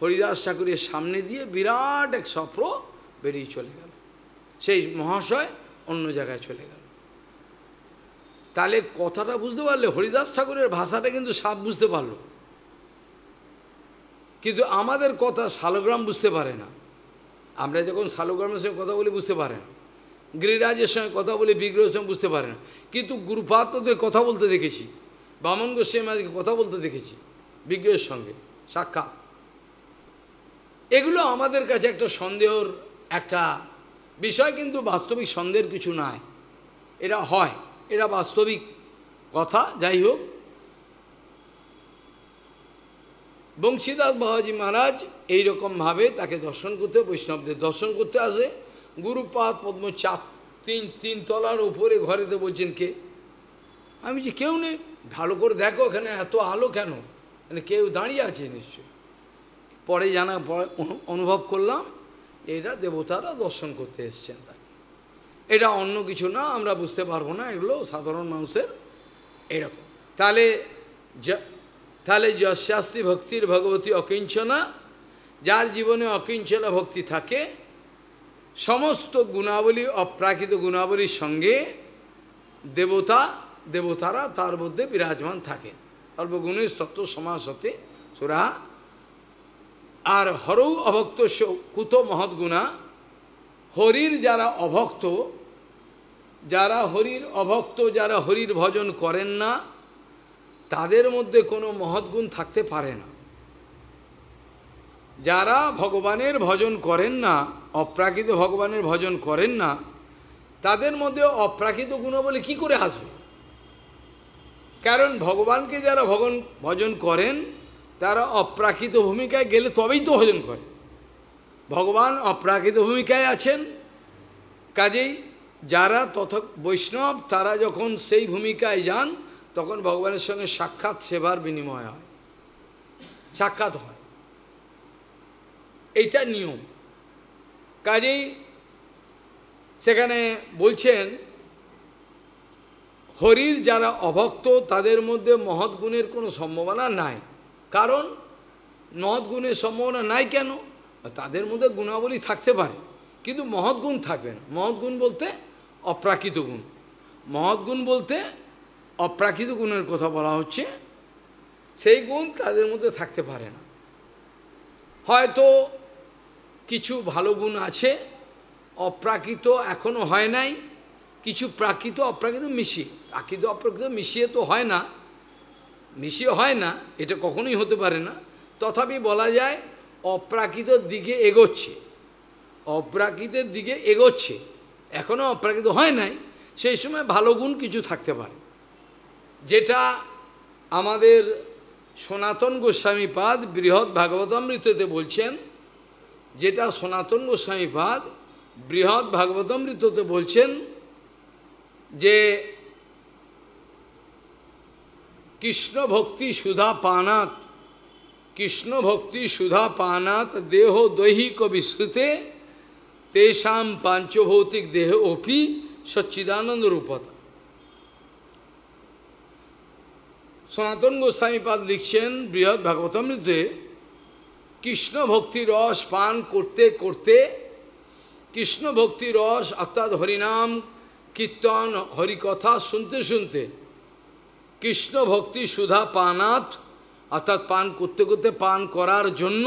হরিদাস ঠাকুরের সামনে দিয়ে বিরাট এক স্বপ্ন বেরিয়ে চলে গেল সেই মহাশয় অন্য জায়গায় চলে গেল তাহলে কথাটা বুঝতে পারলে হরিদাস ঠাকুরের ভাষাটা কিন্তু সাপ বুঝতে পারল কিন্তু আমাদের কথা শালগ্রাম বুঝতে পারে না আমরা যখন শালগ্রামের সঙ্গে কথা বলি বুঝতে পারে না গিরিরাজের সঙ্গে কথা বলি বিগ্রহের সঙ্গে বুঝতে পারে না কিন্তু গুরুপাত্মকে কথা বলতে দেখেছি বামন গোস্বামী আজকে কথা বলতে দেখেছি বিজ্ঞের সঙ্গে সাক্ষাৎ এগুলো আমাদের কাছে একটা সন্দেহর একটা বিষয় কিন্তু বাস্তবিক সন্দেহের কিছু নাই এরা হয় এরা বাস্তবিক কথা যাই হোক বংশীদাস বাবাজি মহারাজ এইরকমভাবে তাকে দর্শন করতে বৈষ্ণবদের দর্শন করতে আসে গুরুপাদ পদ্ম চার তিন তিন তলার উপরে ঘরেতে বলছেন কে আমি যে কেউ নেই ভালো করে দেখো এখানে এত আলো কেন মানে কেউ দাঁড়িয়ে আছে নিশ্চয় পরে জানা পরে অনুভব করলাম এটা দেবতারা দর্শন করতে এসছেন তাকে এটা অন্য কিছু না আমরা বুঝতে পারবো না এগুলো সাধারণ মানুষের এরকম তাহলে তাহলে যশাস্তি ভক্তির ভগবতী অকিঞ্চনা যার জীবনে অকিঞ্চনা ভক্তি থাকে সমস্ত গুণাবলী অপ্রাকৃত গুণাবলীর সঙ্গে দেবতা দেবতারা তার মধ্যে বিরাজমান থাকেন অল্প তত্ত্ব সমাজ হতে সুরা আর হরৌ অভক্ত কুত মহৎ গুণা হরির যারা অভক্ত যারা হরির অভক্ত যারা হরির ভজন করেন না তাদের মধ্যে কোনো মহৎগুণ থাকতে পারে না যারা ভগবানের ভজন করেন না অপ্রাকৃত ভগবানের ভজন করেন না তাদের মধ্যে অপ্রাকৃত গুণ বলে কি করে আসবে কারণ ভগবানকে যারা ভগন ভজন করেন তারা অপ্রাকৃত ভূমিকায় গেলে তবেই তো ভজন করে ভগবান অপ্রাকৃত ভূমিকায় আছেন কাজেই যারা তথ বৈষ্ণব তারা যখন সেই ভূমিকায় যান তখন ভগবানের সঙ্গে সাক্ষাৎ সেবার বিনিময় হয় সাক্ষাৎ হয় এইটা নিয়ম কাজেই সেখানে বলছেন হরির যারা অভক্ত তাদের মধ্যে মহৎ গুণের কোনো সম্ভাবনা নাই কারণ মহৎ গুণের সম্ভাবনা নাই কেন তাদের মধ্যে গুণাবলী থাকতে পারে কিন্তু মহৎ গুণ থাকবে না মহৎ গুণ বলতে অপ্রাকৃত গুণ মহৎ গুণ বলতে অপ্রাকৃত গুণের কথা বলা হচ্ছে সেই গুণ তাদের মধ্যে থাকতে পারে না হয়তো কিছু ভালো গুণ আছে অপ্রাকৃত এখনও হয় নাই কিছু প্রাকৃত অপ্রাকৃত মিশিয়ে আকৃত অপ্রাকৃত মিশিয়ে তো হয় না মিশিয়ে হয় না এটা কখনোই হতে পারে না তথাপি বলা যায় অপ্রাকৃতর দিকে এগোচ্ছে অপ্রাকৃতের দিকে এগোচ্ছে এখনও অপ্রাকৃত হয় নাই সেই সময় ভালো গুণ কিছু থাকতে পারে যেটা আমাদের সনাতন গোস্বামীপাদ বৃহৎ ভাগবতামৃততে বলছেন যেটা সনাতন গোস্বামীপাদ বৃহৎ ভাগবতামৃততে বলছেন যে কৃষ্ণ ভক্তি সুধা পানাত কৃষ্ণ ভক্তি সুধা পানাত দেহ দৈহিক বিস্তৃতে তেষাম পাঞ্চভৌতিক দেহ অপি সচ্চিদানন্দ রূপতা সনাতন গোস্বামীপাদ লিখছেন বৃহৎ ভাগবতামৃতে কৃষ্ণ ভক্তি রস পান করতে করতে কৃষ্ণ ভক্তি রস অর্থাৎ হরিনাম কীর্তন হরিকথা শুনতে শুনতে কৃষ্ণ ভক্তি সুধা পানাথ অর্থাৎ পান করতে করতে পান করার জন্য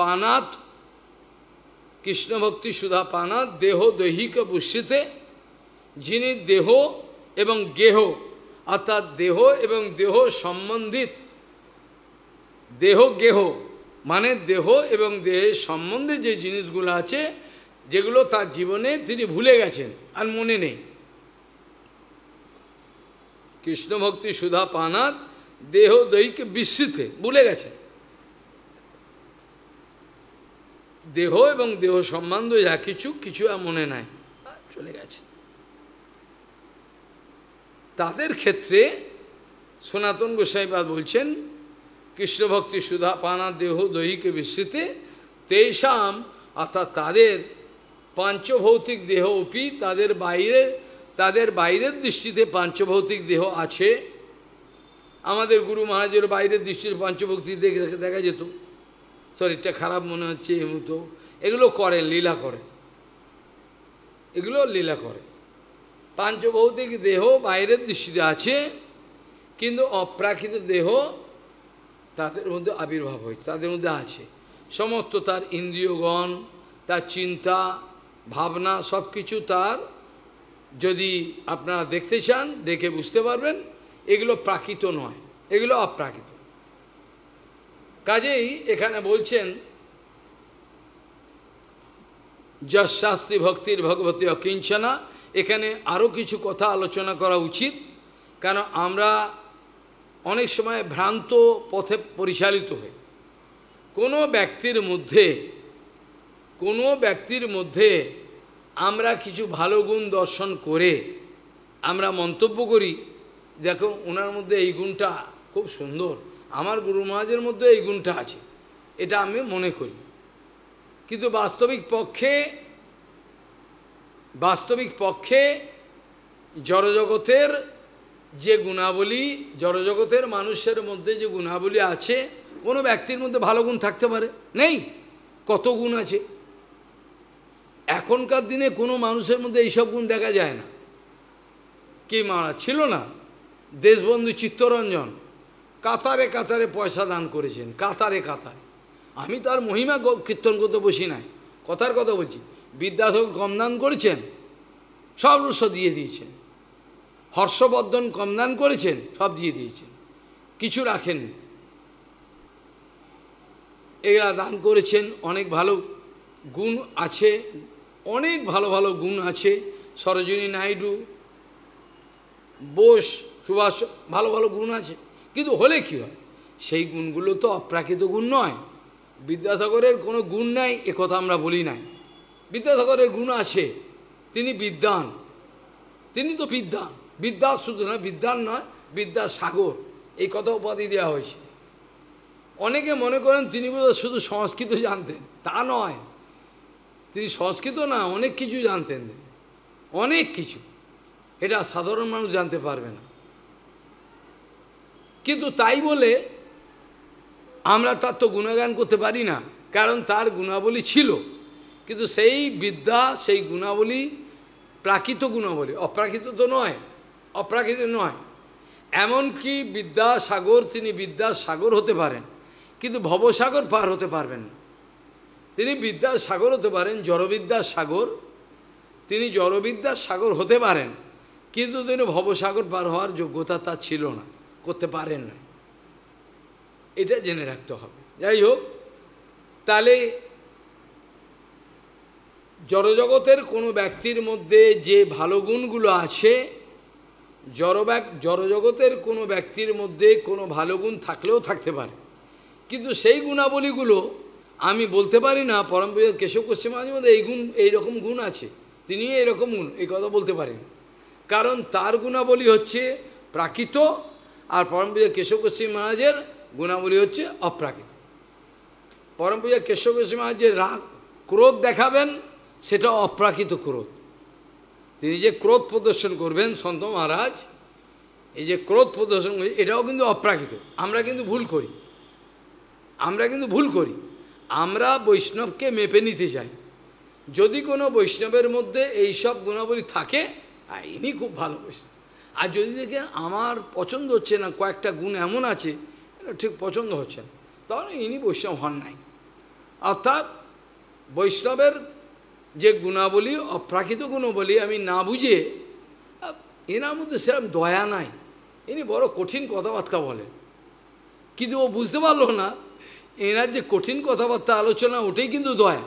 পানাথ কৃষ্ণ ভক্তি সুধা পানাথ দেহ দৈহিক বুষ্টিতে যিনি দেহ এবং গেহ অর্থাৎ দেহ এবং দেহ সম্বন্ধিত দেহ গেহ মানে দেহ এবং দেহের সম্বন্ধে যে জিনিসগুলো আছে যেগুলো তার জীবনে তিনি ভুলে গেছেন আর মনে নেই কৃষ্ণ ভক্তি সুধা পানাত দেহ দৈকে বিস্মৃতে ভুলে গেছে দেহ এবং দেহ সম্বন্ধ যা কিছু কিছু মনে নাই চলে গেছে তাদের ক্ষেত্রে সনাতন গোসাইবাদ বলছেন কৃষ্ণভক্তি সুধা পানা দেহ দৈহিকে বিস্তৃতে তেষাম অর্থাৎ তাদের পাঞ্চভৌতিক দেহ অপি তাদের বাইরে তাদের বাইরের দৃষ্টিতে পাঞ্চভৌতিক দেহ আছে আমাদের গুরু মহারাজের বাইরের দৃষ্টির পাঞ্চভক্তি দেখে দেখা যেত শরীরটা খারাপ মনে হচ্ছে এমতো এগুলো করেন লীলা করে এগুলো লীলা করে পাঞ্চভৌতিক দেহ বাইরের দৃষ্টিতে আছে কিন্তু অপ্রাকৃত দেহ তাদের মধ্যে আবির্ভাব হয়েছে তাদের মধ্যে আছে সমস্ত তার ইন্দ্রিয়গণ তার চিন্তা ভাবনা সব কিছু তার যদি আপনারা দেখতে চান দেখে বুঝতে পারবেন এগুলো প্রাকৃত নয় এগুলো অপ্রাকৃত কাজেই এখানে বলছেন যশ শাস্তি ভক্তির ভগবতী অকিঞ্চনা এখানে আরও কিছু কথা আলোচনা করা উচিত কেন আমরা অনেক সময় ভ্রান্ত পথে পরিচালিত হই কোনো ব্যক্তির মধ্যে কোনো ব্যক্তির মধ্যে আমরা কিছু ভালো গুণ দর্শন করে আমরা মন্তব্য করি দেখো ওনার মধ্যে এই গুণটা খুব সুন্দর আমার গুরু মহাজের মধ্যে এই গুণটা আছে এটা আমি মনে করি কিন্তু বাস্তবিক পক্ষে বাস্তবিক পক্ষে জড়জগতের যে গুণাবলী জড়জগতের মানুষের মধ্যে যে গুণাবলী আছে কোনো ব্যক্তির মধ্যে ভালো গুণ থাকতে পারে নেই কত গুণ আছে এখনকার দিনে কোনো মানুষের মধ্যে এইসব গুণ দেখা যায় না কে মারা ছিল না দেশবন্ধু চিত্তরঞ্জন কাতারে কাতারে পয়সা দান করেছেন কাতারে কাতারে আমি তার মহিমা কীর্তন করতে বসি নাই কথার কথা বলছি বিদ্যাসাগর কম দান করেছেন সব রস দিয়ে দিয়েছেন হর্ষবর্ধন কম দান করেছেন সব দিয়ে দিয়েছেন কিছু রাখেন এরা দান করেছেন অনেক ভালো গুণ আছে অনেক ভালো ভালো গুণ আছে সরোজিনী নাইডু বোস সুভাষ ভালো ভালো গুণ আছে কিন্তু হলে কী হয় সেই গুণগুলো তো অপ্রাকৃত গুণ নয় বিদ্যাসাগরের কোনো গুণ নাই কথা আমরা বলি নাই বিদ্যাসাগরের গুণ আছে তিনি বিদ্যান তিনি তো বিদ্যান বিদ্যা শুধু নয় বিদ্যান নয় বিদ্যা সাগর এই কথা উপাধি দেওয়া হয়েছে অনেকে মনে করেন তিনি শুধু সংস্কৃত জানতেন তা নয় তিনি সংস্কৃত না অনেক কিছু জানতেন অনেক কিছু এটা সাধারণ মানুষ জানতে পারবে না কিন্তু তাই বলে আমরা তার তো গুণগান করতে পারি না কারণ তার গুণাবলী ছিল কিন্তু সেই বিদ্যা সেই গুণাবলী প্রাকৃত গুণাবলী অপ্রাকৃত তো নয় অপ্রাকৃত নয় এমনকি বিদ্যাসাগর তিনি বিদ্যাসাগর হতে পারেন কিন্তু ভবসাগর পার হতে পারবেন না তিনি বিদ্যার সাগর হতে পারেন জড়বিদ্যার সাগর তিনি জড়বিদ্যার সাগর হতে পারেন কিন্তু তিনি ভবসাগর পার হওয়ার যোগ্যতা তার ছিল না করতে পারেন না এটা জেনে রাখতে হবে যাই হোক তাহলে জড়জগতের কোনো ব্যক্তির মধ্যে যে ভালো গুণগুলো আছে জড় জড়জগতের কোনো ব্যক্তির মধ্যে কোনো ভালো গুণ থাকলেও থাকতে পারে কিন্তু সেই গুণাবলীগুলো আমি বলতে পারি না পরম পূজা কেশব কোশ্চিম মাঝে মধ্যে এই গুণ এইরকম গুণ আছে তিনি এরকম গুণ এই কথা বলতে পারেন কারণ তার গুণাবলী হচ্ছে প্রাকৃত আর পরম পূজা কেশব কোশ্চিম মহারাজের গুণাবলী হচ্ছে অপ্রাকৃত পরম পূজা কেশব কোশ্চিম মহারাজের রাগ ক্রোধ দেখাবেন সেটা অপ্রাকৃত ক্রোধ তিনি যে ক্রোধ প্রদর্শন করবেন সন্ত মহারাজ এই যে ক্রোধ প্রদর্শন এটাও কিন্তু অপ্রাকৃত আমরা কিন্তু ভুল করি আমরা কিন্তু ভুল করি আমরা বৈষ্ণবকে মেপে নিতে চাই যদি কোনো বৈষ্ণবের মধ্যে এই সব গুণাবলী থাকে ইনি খুব ভালো বৈষ্ণব আর যদি দেখেন আমার পছন্দ হচ্ছে না কয়েকটা গুণ এমন আছে ঠিক পছন্দ হচ্ছে না তখন ইনি বৈষ্ণব হন নাই অর্থাৎ বৈষ্ণবের যে গুণাবলী অপ্রাকৃত গুণাবলী আমি না বুঝে এনার মধ্যে সেরকম দয়া নাই ইনি বড় কঠিন কথাবার্তা বলে কিন্তু ও বুঝতে পারলো না এনার যে কঠিন কথাবার্তা আলোচনা ওটাই কিন্তু দয়া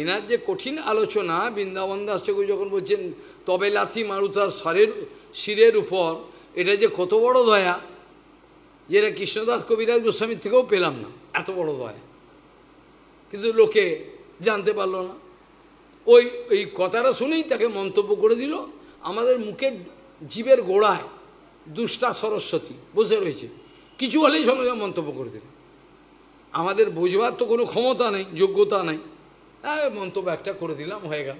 এনার যে কঠিন আলোচনা বৃন্দাবন দাস ঠাকুর যখন বলছেন তবে লাথি মারুতার স্বরের শিরের উপর এটা যে কত বড় দয়া যেটা কৃষ্ণদাস কবিরাজ গোস্বামীর থেকেও পেলাম না এত বড় দয়া কিন্তু লোকে জানতে পারল না ওই ওই কথাটা শুনেই তাকে মন্তব্য করে দিল আমাদের মুখের জীবের গোড়ায় দুষ্টা সরস্বতী বসে রয়েছে কিছু হলেই সঙ্গে মন্তব্য করে দিল আমাদের বোঝবার তো কোনো ক্ষমতা নেই যোগ্যতা নেই হ্যাঁ মন্তব্য একটা করে দিলাম হয়ে গেল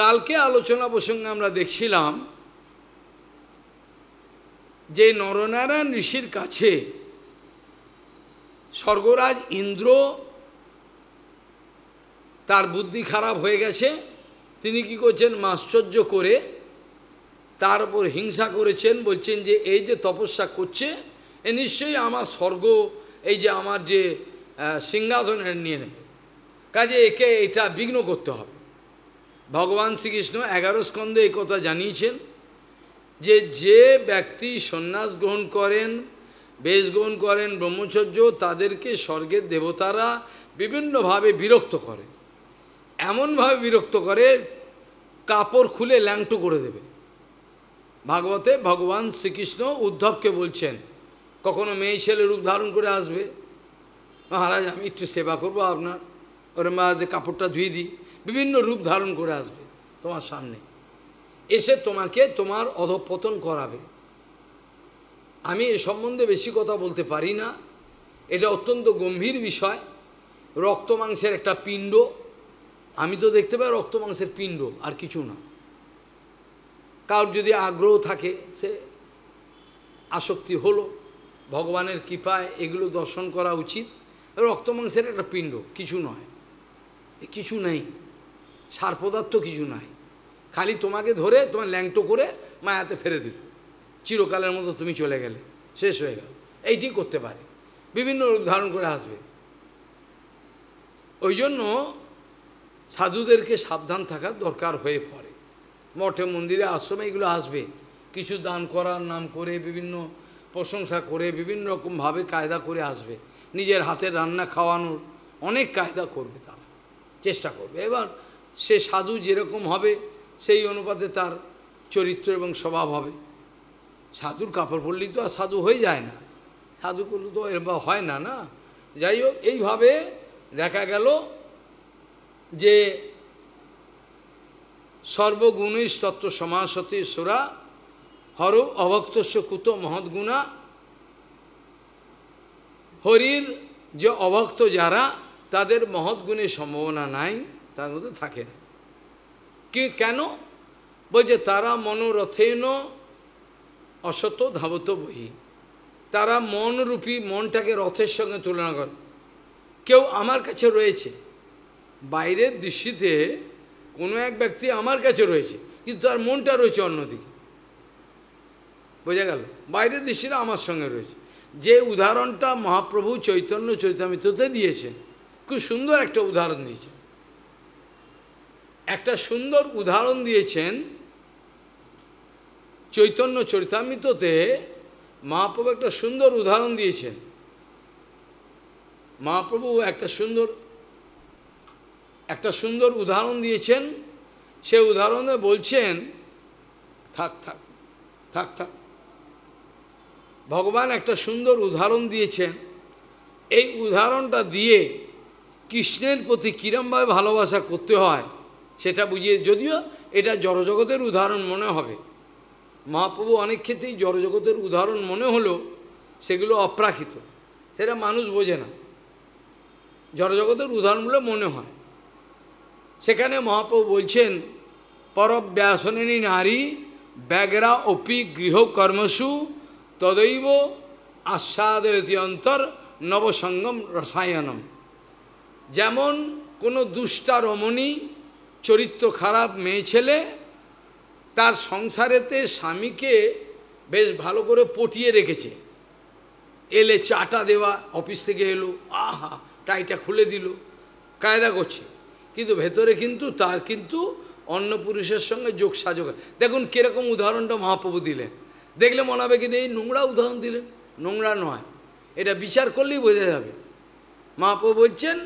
কালকে আলোচনা প্রসঙ্গে আমরা দেখছিলাম যে নরনারায়ণ ঋষির কাছে স্বর্গরাজ ইন্দ্র তার বুদ্ধি খারাপ হয়ে গেছে তিনি কি করছেন মাশ্চর্য করে তার উপর হিংসা করেছেন বলছেন যে এই যে তপস্যা করছে এ নিশ্চয়ই আমার স্বর্গ এই যে আমার যে সিংহাসন নিয়ে নেবে কাজে একে এটা বিঘ্ন করতে হবে ভগবান শ্রীকৃষ্ণ এগারো স্কন্ধে এই কথা জানিয়েছেন যে যে ব্যক্তি সন্ন্যাস গ্রহণ করেন বেশ গ্রহণ করেন ব্রহ্মচর্য তাদেরকে স্বর্গের দেবতারা বিভিন্নভাবে বিরক্ত করে এমনভাবে বিরক্ত করে কাপড় খুলে ল্যাংটো করে দেবে ভাগবতে ভগবান শ্রীকৃষ্ণ উদ্ধবকে বলছেন কখনো মেয়ে ছেলে রূপ ধারণ করে আসবে মহারাজ আমি একটু সেবা করবো আপনার ওরে মহারাজ কাপড়টা ধুয়ে দিই বিভিন্ন রূপ ধারণ করে আসবে তোমার সামনে এসে তোমাকে তোমার অধপতন করাবে আমি এ সম্বন্ধে বেশি কথা বলতে পারি না এটা অত্যন্ত গম্ভীর বিষয় রক্ত মাংসের একটা পিণ্ড আমি তো দেখতে পাই রক্ত মাংসের পিণ্ড আর কিছু না কারোর যদি আগ্রহ থাকে সে আসক্তি হলো ভগবানের কৃপায় এগুলো দর্শন করা উচিত রক্ত মাংসের একটা পিণ্ড কিছু নয় কিছু নেই সার পদার্থ কিছু নাই খালি তোমাকে ধরে তোমার ল্যাংটো করে মায়াতে ফেরে দিল চিরকালের মতো তুমি চলে গেলে শেষ হয়ে গেল এইটি করতে পারে বিভিন্ন রূপ ধারণ করে আসবে ওই জন্য সাধুদেরকে সাবধান থাকার দরকার হয়ে পড়ে মঠে মন্দিরে আশ্রমে এগুলো আসবে কিছু দান করার নাম করে বিভিন্ন প্রশংসা করে বিভিন্ন রকমভাবে কায়দা করে আসবে নিজের হাতের রান্না খাওয়ানোর অনেক কায়দা করবে তারা চেষ্টা করবে এবার সে সাধু যেরকম হবে সেই অনুপাতে তার চরিত্র এবং স্বভাব হবে সাধুর কাপড় পরলেই তো আর সাধু হয়ে যায় না সাধু করলে তো এবার হয় না না যাই হোক এইভাবে দেখা গেল যে সর্বগুণী তত্ত্ব সমাসতী সুরা হর অভক্তস্য কুত মহৎগুণা হরির যে অভক্ত যারা তাদের মহৎ গুণের সম্ভাবনা নাই তার মধ্যে থাকে না কি কেন বলছে তারা মনোরথেন অসত ধাবত বহি তারা মনরূপী মনটাকে রথের সঙ্গে তুলনা করে কেউ আমার কাছে রয়েছে বাইরের দৃষ্টিতে কোনো এক ব্যক্তি আমার কাছে রয়েছে কিন্তু তার মনটা রয়েছে অন্যদিকে বোঝা গেল বাইরের দৃষ্টিরা আমার সঙ্গে রয়েছে যে উদাহরণটা মহাপ্রভু চৈতন্য চৈতামিততে দিয়েছেন খুব সুন্দর একটা উদাহরণ দিয়েছে একটা সুন্দর উদাহরণ দিয়েছেন চৈতন্য চরিতামৃততে মহাপ্রভু একটা সুন্দর উদাহরণ দিয়েছেন মহাপ্রভু একটা সুন্দর একটা সুন্দর উদাহরণ দিয়েছেন সে উদাহরণে বলছেন থাক থাক থাক থাক ভগবান একটা সুন্দর উদাহরণ দিয়েছেন এই উদাহরণটা দিয়ে কৃষ্ণের প্রতি কিরমভাবে ভালোবাসা করতে হয় সেটা বুঝিয়ে যদিও এটা জড়জগতের উদাহরণ মনে হবে মহাপ্রভু অনেক ক্ষেত্রেই জড়জগতের উদাহরণ মনে হলো সেগুলো অপ্রাকৃত সেটা মানুষ বোঝে না জড়জগতের উদাহরণগুলো মনে হয় সেখানে মহাপ্রভু বলছেন পরব্যাসনী নারী ব্যাগরা অপি গৃহকর্মসু তদৈব আস্বাদয়তি অন্তর নবসঙ্গম রসায়নম যেমন কোনো দুষ্টা রমণী চরিত্র খারাপ মেয়ে ছেলে তার সংসারেতে স্বামীকে বেশ ভালো করে পটিয়ে রেখেছে এলে চাটা দেওয়া অফিস থেকে এলো আহা টাইটা খুলে দিল কায়দা করছে কিন্তু ভেতরে কিন্তু তার কিন্তু অন্য পুরুষের সঙ্গে যোগ সাজোগ দেখুন কীরকম উদাহরণটা মহাপ্রভু দিলেন দেখলে মনে হবে কিন্তু এই নোংরা উদাহরণ দিলেন নোংরা নয় এটা বিচার করলেই বোঝা যাবে মহাপ্রভু বলছেন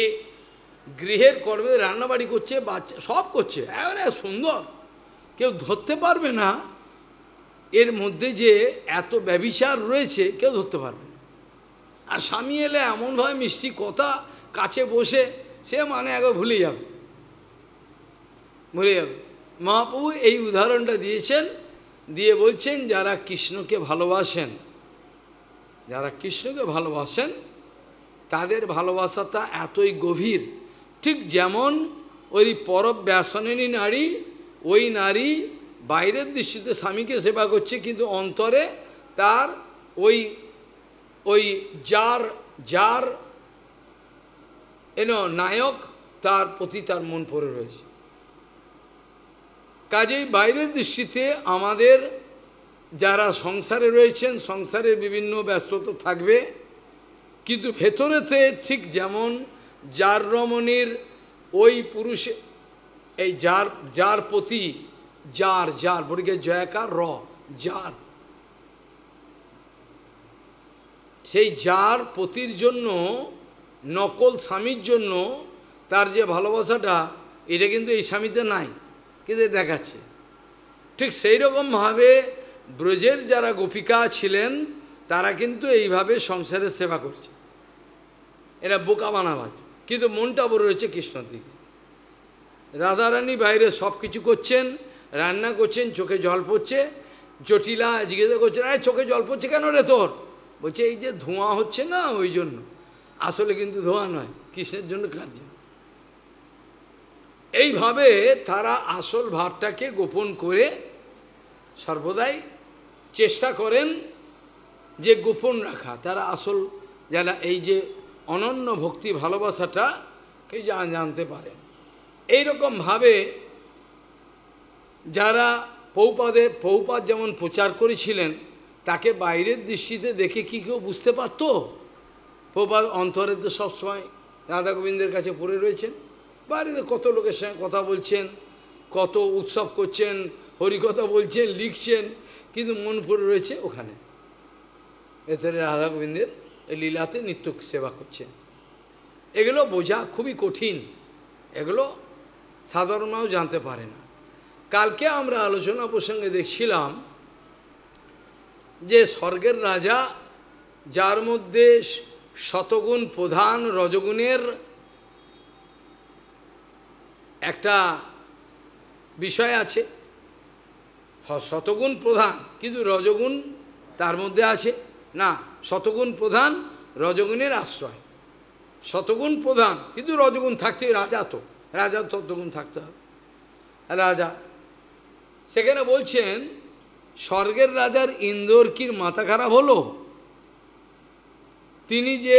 এ গৃহের কর্মে রান্নাবাড়ি করছে বাচ্চা সব করছে এবারে সুন্দর কেউ ধরতে পারবে না এর মধ্যে যে এত ব্যবিচার রয়েছে কেউ ধরতে পারবে না আর স্বামী এলে এমনভাবে মিষ্টি কথা কাছে বসে সে মানে একবার ভুলে যাবে ভুলে যাবে মহাপ্রভু এই উদাহরণটা দিয়েছেন দিয়ে বলছেন যারা কৃষ্ণকে ভালোবাসেন যারা কৃষ্ণকে ভালোবাসেন তাদের ভালোবাসাটা এতই গভীর ঠিক যেমন ওই পরব ব্যাসনেরই নারী ওই নারী বাইরের দৃষ্টিতে স্বামীকে সেবা করছে কিন্তু অন্তরে তার ওই ওই যার যার এন নায়ক তার প্রতি তার মন পড়ে রয়েছে কাজেই বাইরের দৃষ্টিতে আমাদের যারা সংসারে রয়েছেন সংসারে বিভিন্ন ব্যস্ততা থাকবে কিন্তু ভেতরেতে ঠিক যেমন যার রমণীর ওই পুরুষ এই যার যার প্রতি যার যার বর্গের জয়াকার র যার সেই যার পতির জন্য নকল স্বামীর জন্য তার যে ভালোবাসাটা এটা কিন্তু এই স্বামীতে নাই কিন্তু দেখাচ্ছে ঠিক সেই রকমভাবে ব্রজের যারা গোপিকা ছিলেন তারা কিন্তু এইভাবে সংসারের সেবা করছে এরা বোকা বানাবাজ কিন্তু মনটা বড় রয়েছে কৃষ্ণর দিকে রাধারানী বাইরে সব কিছু করছেন রান্না করছেন চোখে জল পড়ছে জটিলা জিজ্ঞাসা করছেন আরে চোখে জল পড়ছে কেন রে তোর বলছে এই যে ধোঁয়া হচ্ছে না ওই জন্য আসলে কিন্তু ধোঁয়া নয় কৃষ্ণের জন্য কাঁদছে এইভাবে তারা আসল ভাবটাকে গোপন করে সর্বদাই চেষ্টা করেন যে গোপন রাখা তারা আসল যারা এই যে অনন্য ভক্তি ভালোবাসাটাকে জানতে পারেন রকমভাবে যারা পৌপাদে পৌপাদ যেমন প্রচার করেছিলেন তাকে বাইরের দৃষ্টিতে দেখে কি কেউ বুঝতে পারত পৌপাদ অন্তরে তো সবসময় রাধা গোবিন্দের কাছে পড়ে রয়েছেন বাড়িতে কত লোকের সঙ্গে কথা বলছেন কত উৎসব করছেন হরিকথা বলছেন লিখছেন কিন্তু মন পড়ে রয়েছে ওখানে এছাড়া রাধা গোবিন্দের লীলাতে নিত্য সেবা করছেন এগুলো বোঝা খুবই কঠিন এগুলো সাধারণ মানুষ জানতে পারে না কালকে আমরা আলোচনা প্রসঙ্গে দেখছিলাম যে স্বর্গের রাজা যার মধ্যে শতগুণ প্রধান রজগুণের একটা বিষয় আছে শতগুণ প্রধান কিন্তু রজগুণ তার মধ্যে আছে না শতগুণ প্রধান রজগুণের আশ্রয় শতগুণ প্রধান কিন্তু রজগুণ থাকতে রাজা তো রাজা ততগুণ থাকতে হবে রাজা সেখানে বলছেন স্বর্গের রাজার ইন্দোরকির মাথা খারাপ হলো তিনি যে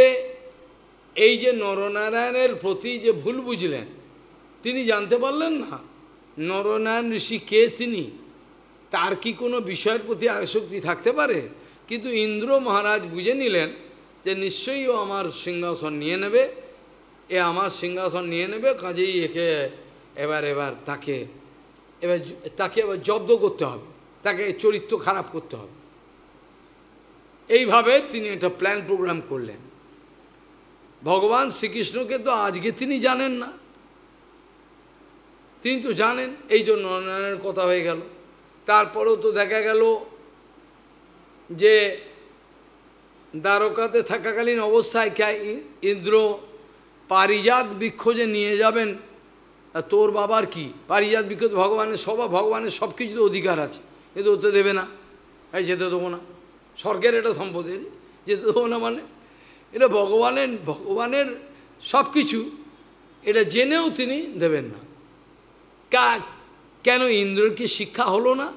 এই যে নরনারায়ণের প্রতি যে ভুল বুঝলেন তিনি জানতে পারলেন না নরনারায়ণ ঋষি কে তিনি তার কি কোনো বিষয়ের প্রতি আসক্তি থাকতে পারে কিন্তু ইন্দ্র মহারাজ বুঝে নিলেন যে নিশ্চয়ই ও আমার সিংহাসন নিয়ে নেবে এ আমার সিংহাসন নিয়ে নেবে কাজেই একে এবার এবার তাকে এবার তাকে এবার জব্দ করতে হবে তাকে চরিত্র খারাপ করতে হবে এইভাবে তিনি একটা প্ল্যান প্রোগ্রাম করলেন ভগবান শ্রীকৃষ্ণকে তো আজকে তিনি জানেন না তিনি তো জানেন এই জন্য নয়নের কথা হয়ে গেল তারপরেও তো দেখা গেল যে দ্বারকাতে থাকাকালীন অবস্থায় কে ইন্দ্র পারিজাত বৃক্ষ যে নিয়ে যাবেন তোর বাবার কি পারিজাত বৃক্ষ ভগবানের সবা ভগবানের সব কিছুতে অধিকার আছে কিন্তু ওতে দেবে না এই যেতে দেবো না স্বর্গের এটা সম্পদ যেতে দেবো না মানে এটা ভগবানের ভগবানের সব কিছু এটা জেনেও তিনি দেবেন না কা কেন ইন্দ্রর কি শিক্ষা হলো না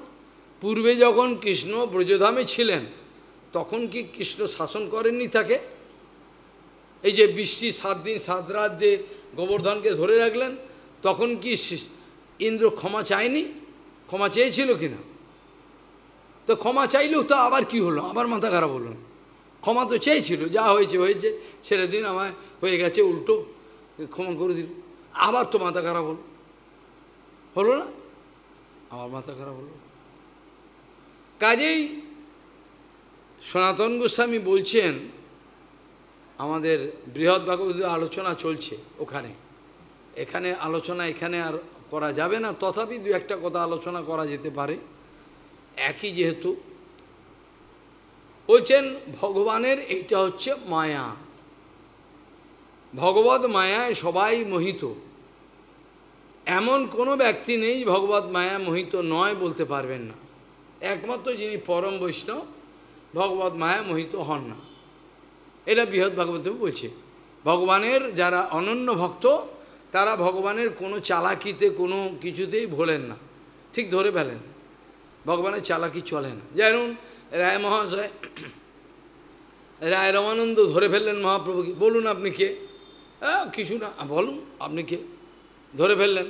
পূর্বে যখন কৃষ্ণ ব্রজধামে ছিলেন তখন কি কৃষ্ণ শাসন করেননি তাকে এই যে বৃষ্টি সাত দিন সাত রাত যে গোবর্ধনকে ধরে রাখলেন তখন কি ইন্দ্র ক্ষমা চায়নি ক্ষমা চেয়েছিল কিনা তো ক্ষমা চাইলেও তো আবার কি হলো আবার মাথা খারাপ হলো ক্ষমা তো চেয়েছিল যা হয়েছে হয়েছে ছেড়ে দিন আমায় হয়ে গেছে উল্টো ক্ষমা করে দিল আবার তো মাথা খারাপ হলো হলো না আমার মাথা খারাপ হলো কাজেই সনাতন গোস্বামী বলছেন আমাদের বৃহৎ ভাগবত আলোচনা চলছে ওখানে এখানে আলোচনা এখানে আর করা যাবে না তথাপি দু একটা কথা আলোচনা করা যেতে পারে একই যেহেতু বলছেন ভগবানের এইটা হচ্ছে মায়া ভগবত মায়ায় সবাই মোহিত এমন কোনো ব্যক্তি নেই ভগবত মায়া মোহিত নয় বলতে পারবেন না একমাত্র যিনি পরম বৈষ্ণব ভগবত মায়া মোহিত হন না এটা বৃহৎ ভাগবত বলছে ভগবানের যারা অনন্য ভক্ত তারা ভগবানের কোনো চালাকিতে কোনো কিছুতেই ভোলেন না ঠিক ধরে ফেলেন ভগবানের চালাকি চলে না যেমন রায় মহাশয় রায় রমানন্দ ধরে ফেললেন মহাপ্রভুকে বলুন আপনি কে কিছু না বলুন আপনি কে ধরে ফেললেন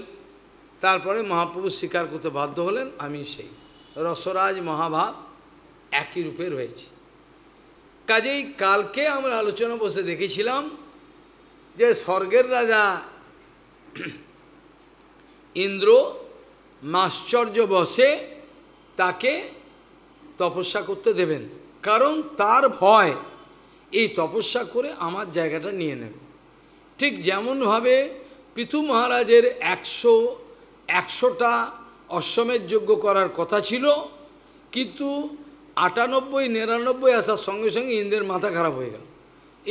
তারপরে মহাপ্রভু স্বীকার করতে বাধ্য হলেন আমি সেই রসরাজ মহাভাব একই রূপে রয়েছে কাজেই কালকে আমরা আলোচনা বসে দেখেছিলাম যে স্বর্গের রাজা ইন্দ্র মাশ্চর্য বসে তাকে তপস্যা করতে দেবেন কারণ তার ভয় এই তপস্যা করে আমার জায়গাটা নিয়ে নেবে ঠিক যেমনভাবে পিতু মহারাজের একশো একশোটা অশ্বমের যোগ্য করার কথা ছিল কিন্তু আটানব্বই নিরানব্বই আসার সঙ্গে সঙ্গে ইন্দ্রের মাথা খারাপ হয়ে গেল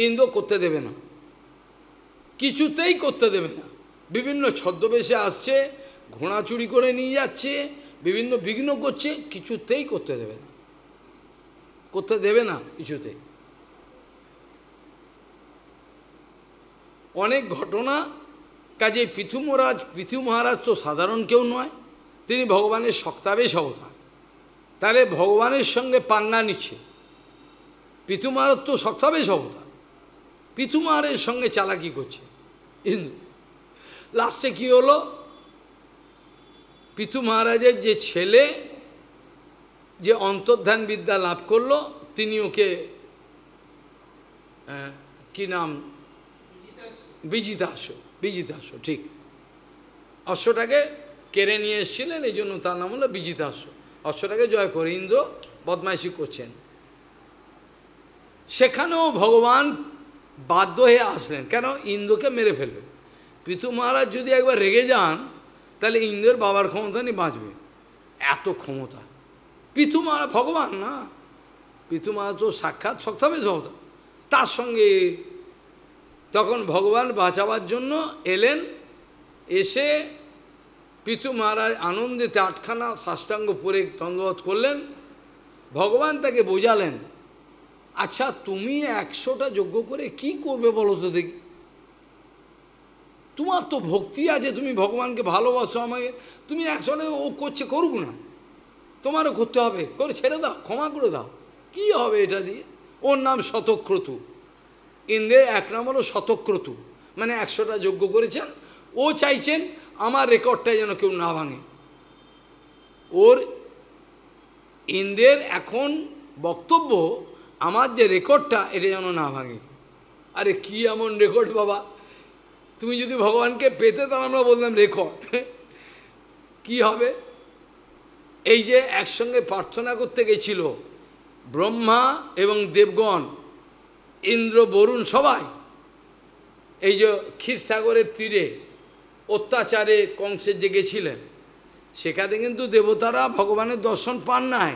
ইন্দ্র করতে দেবে না কিছুতেই করতে দেবে না বিভিন্ন ছদ্মবেশে আসছে ঘোড়া চুরি করে নিয়ে যাচ্ছে বিভিন্ন বিঘ্ন করছে কিছুতেই করতে দেবে না করতে দেবে না কিছুতেই অনেক ঘটনা কাজে পৃথু মহারাজ পৃথু মহারাজ তো সাধারণ কেউ নয় তিনি ভগবানের শক্তাবেশ অবতার তাহলে ভগবানের সঙ্গে পাঙ্গা নিচ্ছে পৃথু মহারাজ তো শক্তাবেশ অবতার পৃথু মহারের সঙ্গে চালাকি করছে ইন্দু লাস্টে কি হলো পিতু মহারাজের যে ছেলে যে অন্তর্ধান বিদ্যা লাভ করলো তিনি ওকে কি নাম বিজিতাস বিজিতাস্য ঠিক অশ্বটাকে কেড়ে নিয়ে এসেছিলেন এই জন্য তার নাম হলো বিজিতাস্য অশ্বটাকে জয় করে ইন্দ্র বদমাইশি করছেন সেখানেও ভগবান বাধ্য হয়ে আসলেন কেন ইন্দ্রকে মেরে ফেলবে পিতু মহারাজ যদি একবার রেগে যান তাহলে ইন্দ্রের বাবার ক্ষমতা নিয়ে বাঁচবে এত ক্ষমতা পিতু মহারাজ ভগবান না পিতু মহারাজ তো সাক্ষাৎ সক্তাবে সহতা তার সঙ্গে তখন ভগবান বাঁচাবার জন্য এলেন এসে পিতু মহারাজ আনন্দিতে আটখানা সাষ্টাঙ্গ পরে দণ্ডবোধ করলেন ভগবান তাকে বোঝালেন আচ্ছা তুমি একশোটা যোগ্য করে কি করবে বলো তো দেখি তোমার তো ভক্তি আছে তুমি ভগবানকে ভালোবাসো আমাকে তুমি একশোটা ও করছে করুক না তোমারও করতে হবে করে ছেড়ে দাও ক্ষমা করে দাও কি হবে এটা দিয়ে ওর নাম শতক্রতু ইন্দ্রের এক নম্বর শতক্রতু মানে একশোটা যোগ্য করেছেন ও চাইছেন আমার রেকর্ডটা যেন কেউ না ভাঙে ওর ইন্দ্রের এখন বক্তব্য আমার যে রেকর্ডটা এটা যেন না ভাঙে আরে কি এমন রেকর্ড বাবা তুমি যদি ভগবানকে পেতে তাহলে আমরা বললাম রেকর্ড কি হবে এই যে একসঙ্গে প্রার্থনা করতে গেছিল ব্রহ্মা এবং দেবগণ ইন্দ্র বরুণ সবাই এই যে ক্ষীরসাগরের তীরে অত্যাচারে কংসের যে গেছিলেন সেখানে কিন্তু দেবতারা ভগবানের দর্শন পান নাই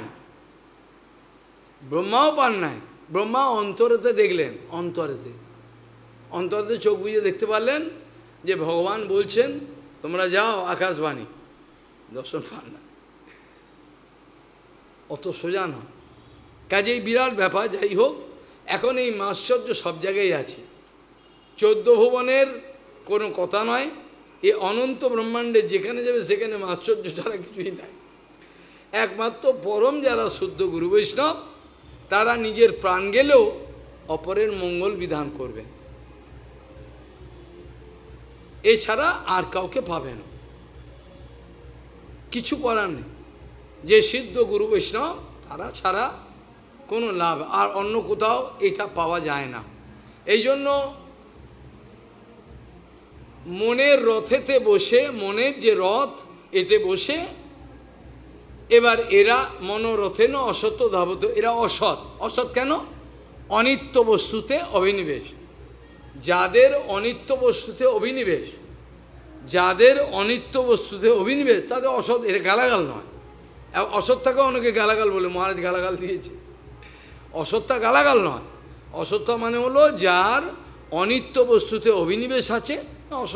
ব্রহ্মাও পান নাই ব্রহ্মা অন্তরেতে দেখলেন অন্তরেতে অন্তরেতে চোখ বুঝে দেখতে পারলেন যে ভগবান বলছেন তোমরা যাও আকাশবাণী দর্শন পান না অত সোজা নয় কাজেই বিরাট ব্যাপার যাই হোক এখন এই মাশ্চর্য সব জায়গায় আছে চোদ্দ ভুবনের কোনো কথা নয় এ অনন্ত ব্রহ্মাণ্ডে যেখানে যাবে সেখানে মাশ্চর্য ছাড়া কিছুই নাই একমাত্র পরম যারা শুদ্ধ গুরু বৈষ্ণব তারা নিজের প্রাণ গেলেও অপরের মঙ্গল বিধান করবেন এছাড়া আর কাউকে পাবেন কিছু করার নেই যে সিদ্ধ গুরু বৈষ্ণব তারা ছাড়া কোনো লাভ আর অন্য কোথাও এটা পাওয়া যায় না এই জন্য মনের রথেতে বসে মনের যে রথ এতে বসে এবার এরা মনোরথে ন অসত্য ধাবত এরা অসৎ অসৎ কেন অনিত্য বস্তুতে অভিনিবেশ যাদের অনিত্য বস্তুতে অভিনিবেশ যাদের অনিত্য বস্তুতে অভিনিবেশ তাদের অসৎ এটা গালাগাল নয় থাকে অনেকে গালাগাল বলে মহারাজ গালাগাল দিয়েছে অসত্তা গালাগাল নয় অসত্যা মানে হলো যার অনিত্য বস্তুতে অভিনিবেশ আছে অস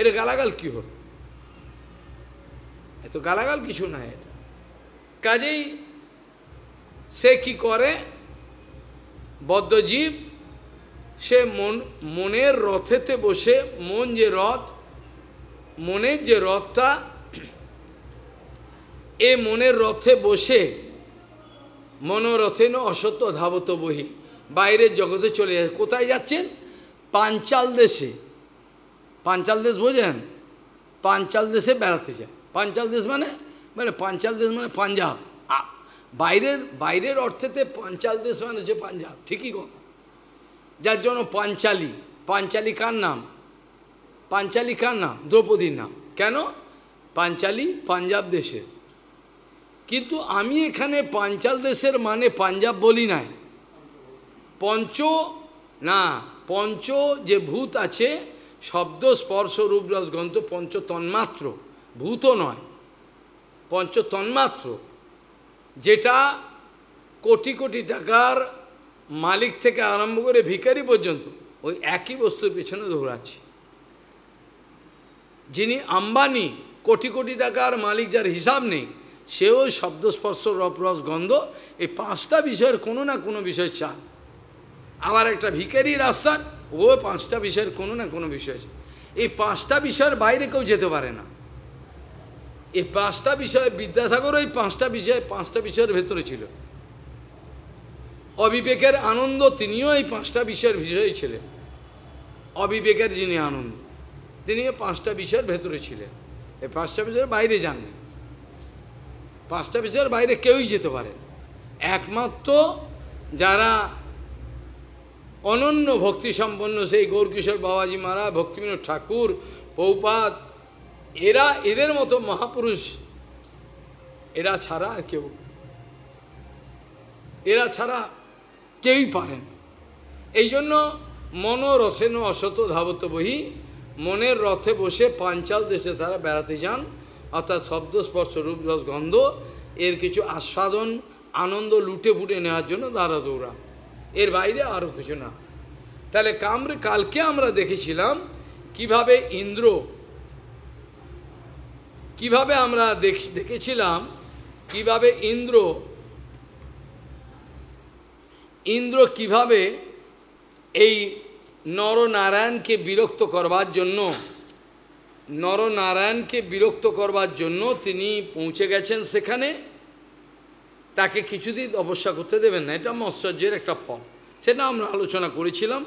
এটা গালাগাল কী হল এত গালাগাল কিছু না এটা কাজেই সে কি করে বদ্ধজীব সে মন মনের রথেতে বসে মন যে রথ মনের যে রথটা এ মনের রথে বসে মনোরথেন অসত্য ধাবত বহি বাইরের জগতে চলে যাচ্ছে কোথায় যাচ্ছেন পাঞ্চাল দেশে পাঞ্চাল দেশ বোঝেন পাঞ্চাল দেশে বেড়াতে যায় পাঞ্চাল দেশ মানে মানে পাঞ্চাল দেশ মানে পাঞ্জাব বাইরের বাইরের অর্থেতে পাঞ্চাল দেশ মানে হচ্ছে পাঞ্জাব ঠিকই কথা যার জন্য পাঞ্চালি পাঞ্চালি কার নাম পাঞ্চালি কার নাম দ্রৌপদীর নাম কেন পাঞ্চালি পাঞ্জাব দেশের কিন্তু আমি এখানে পাঞ্চাল দেশের মানে পাঞ্জাব বলি নাই পঞ্চ না পঞ্চ যে ভূত আছে শব্দ স্পর্শ রূপরস গন্ধ পঞ্চ তন্মাত্র ভূত নয় পঞ্চ তন্মাত্র যেটা কোটি কোটি টাকার মালিক থেকে আরম্ভ করে ভিকারি পর্যন্ত ওই একই বস্তুর পেছনে দৌড়াচ্ছে যিনি আম্বানি কোটি কোটি টাকার মালিক যার হিসাব নেই সেও শব্দ স্পর্শ রপ রস গন্ধ এই পাঁচটা বিষয়ের কোনো না কোনো বিষয় চান আবার একটা ভিকারি রাস্তার ও পাঁচটা বিষয়ের কোনো না কোনো বিষয় চান এই পাঁচটা বিষয়ের বাইরে কেউ যেতে পারে না এই পাঁচটা বিষয় বিদ্যাসাগর ওই পাঁচটা বিষয়ে পাঁচটা বিষয়ের ভেতরে ছিল অবিবেকের আনন্দ তিনিও এই পাঁচটা বিষয়ের বিষয়ে ছিলেন অবিবেকের যিনি আনন্দ তিনিও পাঁচটা বিষয়ের ভেতরে ছিলেন এই পাঁচটা বিষয়ের বাইরে যাননি পাঁচটা বিষয়ের বাইরে কেউই যেতে পারে একমাত্র যারা অনন্য ভক্তি সম্পন্ন সেই গৌরকিশোর বাবাজি মারা ভক্তিবিনোদ ঠাকুর পৌপাত এরা এদের মতো মহাপুরুষ এরা ছাড়া আর কেউ এরা ছাড়া কেউই পারেন এই জন্য মনোরসেন অসত ধাবত বহি মনের রথে বসে পাঞ্চাল দেশে তারা বেড়াতে যান অর্থাৎ শব্দ স্পর্শ রূপরস গন্ধ এর কিছু আস্বাদন আনন্দ লুটে ফুটে নেওয়ার জন্য দাঁড়া দৌড়া এর বাইরে আরও কিছু না তাহলে কামরে কালকে আমরা দেখেছিলাম কিভাবে ইন্দ্র কিভাবে আমরা দেখেছিলাম কিভাবে ইন্দ্র ইন্দ্র কিভাবে এই নরনারায়ণকে বিরক্ত করবার জন্য নরনারায়ণকে বিরক্ত করবার জন্য তিনি পৌঁছে গেছেন সেখানে তাকে কিছুদিন অবস্যা করতে দেবেন না এটা মৎসর্যের একটা ফল সেটা আমরা আলোচনা করেছিলাম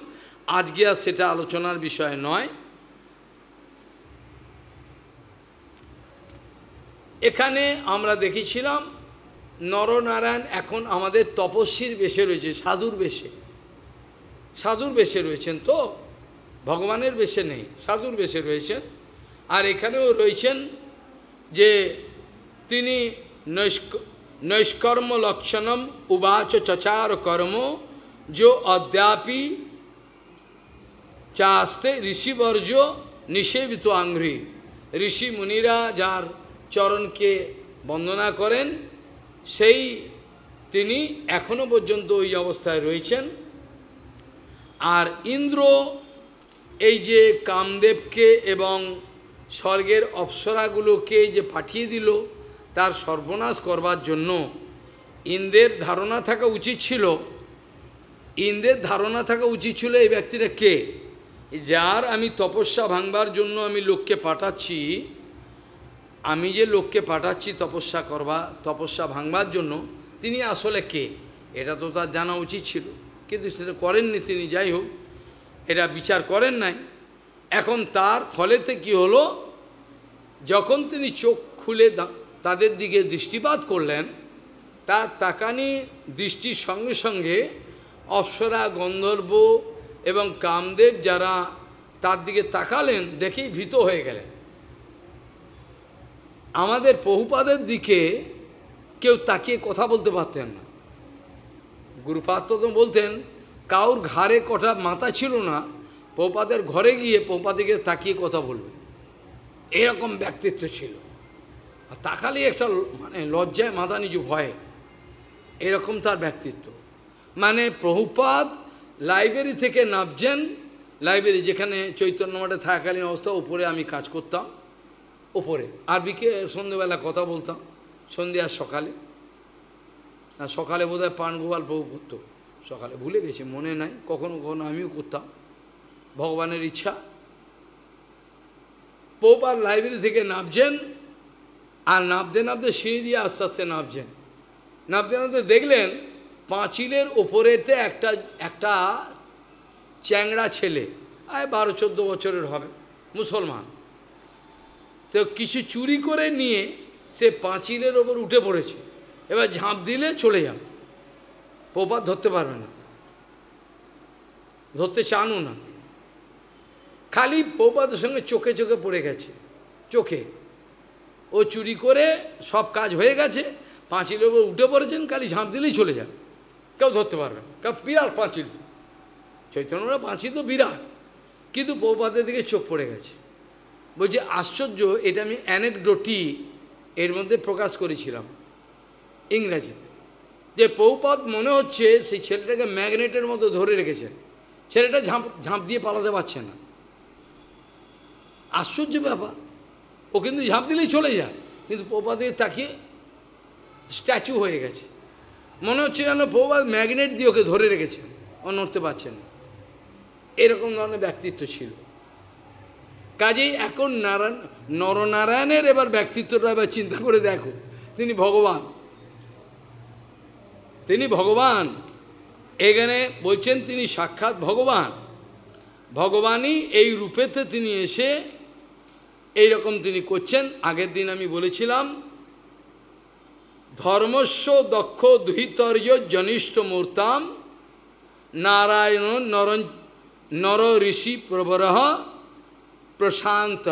আজকে আর সেটা আলোচনার বিষয় নয় এখানে আমরা দেখেছিলাম নরনারায়ণ এখন আমাদের তপস্বীর বেশে রয়েছে সাধুর বেশে সাধুর বেশে রয়েছেন তো ভগবানের বেশে নেই সাধুর বেশে রয়েছেন আর এখানেও রয়েছেন যে তিনি নৈষ্ক নৈষ্কর্ম লক্ষণম উবাচ চচার কর্ম যো অদ্যাপি চা আসতে ঋষিবর্জ নিষেবিত আংরি ঋষি মুনিরা যার চরণকে বন্দনা করেন সেই তিনি এখনো পর্যন্ত ওই অবস্থায় রয়েছেন আর ইন্দ্র এই যে কামদেবকে এবং স্বর্গের অপ্সরাগুলোকে যে পাঠিয়ে দিল তার সর্বনাশ করবার জন্য ইন্দ্রের ধারণা থাকা উচিত ছিল ইন্দ্রের ধারণা থাকা উচিত ছিল এই ব্যক্তিটা কে যার আমি তপস্যা ভাঙবার জন্য আমি লোককে পাঠাচ্ছি আমি যে লোককে পাঠাচ্ছি তপস্যা করবা তপস্যা ভাঙবার জন্য তিনি আসলে কে এটা তো তার জানা উচিত ছিল কিন্তু সেটা করেননি তিনি যাই হোক এটা বিচার করেন নাই এখন তার ফলেতে কি হলো যখন তিনি চোখ খুলে তাদের দিকে দৃষ্টিপাত করলেন তার তাকানি দৃষ্টির সঙ্গে সঙ্গে অপ্সরা গন্ধর্ব এবং কামদেব যারা তার দিকে তাকালেন দেখেই ভীত হয়ে গেলেন আমাদের বহুপাদের দিকে কেউ তাকিয়ে কথা বলতে পারতেন না গুরুপাত্র তো বলতেন কাউর ঘাড়ে কটা মাথা ছিল না পৌপাদের ঘরে গিয়ে পৌপাদিকে তাকিয়ে কথা বলবে এরকম ব্যক্তিত্ব ছিল আর তাকালে একটা মানে লজ্জায় মাথা নিচু ভয়ে এরকম তার ব্যক্তিত্ব মানে প্রভুপাদ লাইব্রেরি থেকে নাবজেন লাইব্রেরি যেখানে চৈতন্য মঠে থাকাকালীন অবস্থা ওপরে আমি কাজ করতাম ওপরে আর বিকে সন্ধ্যেবেলা কথা বলতাম সন্ধে আর সকালে আর সকালে বোধহয় পানগোপাল প্রভু করতো সকালে ভুলে গেছি মনে নাই কখনো কখনো আমিও করতাম ভগবানের ইচ্ছা পোপ আর লাইব্রেরি থেকে নামছেন আর নামতে নামতে সিঁড়ি দিয়ে আস্তে আস্তে নামছেন নামতে নামতে দেখলেন পাঁচিলের ওপরেতে একটা একটা চ্যাংড়া ছেলে আয় বারো চোদ্দো বছরের হবে মুসলমান তো কিছু চুরি করে নিয়ে সে পাঁচিলের ওপর উঠে পড়েছে এবার ঝাঁপ দিলে চলে যান পোপাত ধরতে পারবে না ধরতে চানও না খালি প্রপাতের সঙ্গে চোখে চোখে পড়ে গেছে চোখে ও চুরি করে সব কাজ হয়ে গেছে পাঁচিল ওপর উঠে পড়েছেন খালি ঝাঁপ দিলেই চলে যান কেউ ধরতে পারবে কেউ বিরাট পাঁচিল চৈতন্যরা পাঁচিল তো বিরাট কিন্তু প্রপাতের দিকে চোখ পড়ে গেছে বলছি আশ্চর্য এটা আমি অ্যানেকডোটি এর মধ্যে প্রকাশ করেছিলাম ইংরাজিতে যে পৌপাত মনে হচ্ছে সেই ছেলেটাকে ম্যাগনেটের মতো ধরে রেখেছে ছেলেটা ঝাঁপ ঝাঁপ দিয়ে পালাতে পারছে না আশ্চর্য ব্যাপার ও কিন্তু ঝাঁপ দিলেই চলে যায় কিন্তু প্রপাতে তাকিয়ে স্ট্যাচু হয়ে গেছে মনে হচ্ছে যেন প্রপাত ম্যাগনেট দিয়ে ওকে ধরে রেখেছেন ও নড়তে পারছেন না এরকম ধরনের ব্যক্তিত্ব ছিল কাজেই এখন নারায়ণ নরনারায়ণের এবার ব্যক্তিত্বটা এবার চিন্তা করে দেখো তিনি ভগবান তিনি ভগবান এখানে বলছেন তিনি সাক্ষাৎ ভগবান ভগবানই এই রূপেতে তিনি এসে এই রকম তিনি করছেন আগের দিন আমি বলেছিলাম ধর্মস্ব দক্ষ দুহিতর্য জনিষ্ঠ মূর্তাম নারায়ণ নর নর ঋষি প্রবরহ প্রশান্ত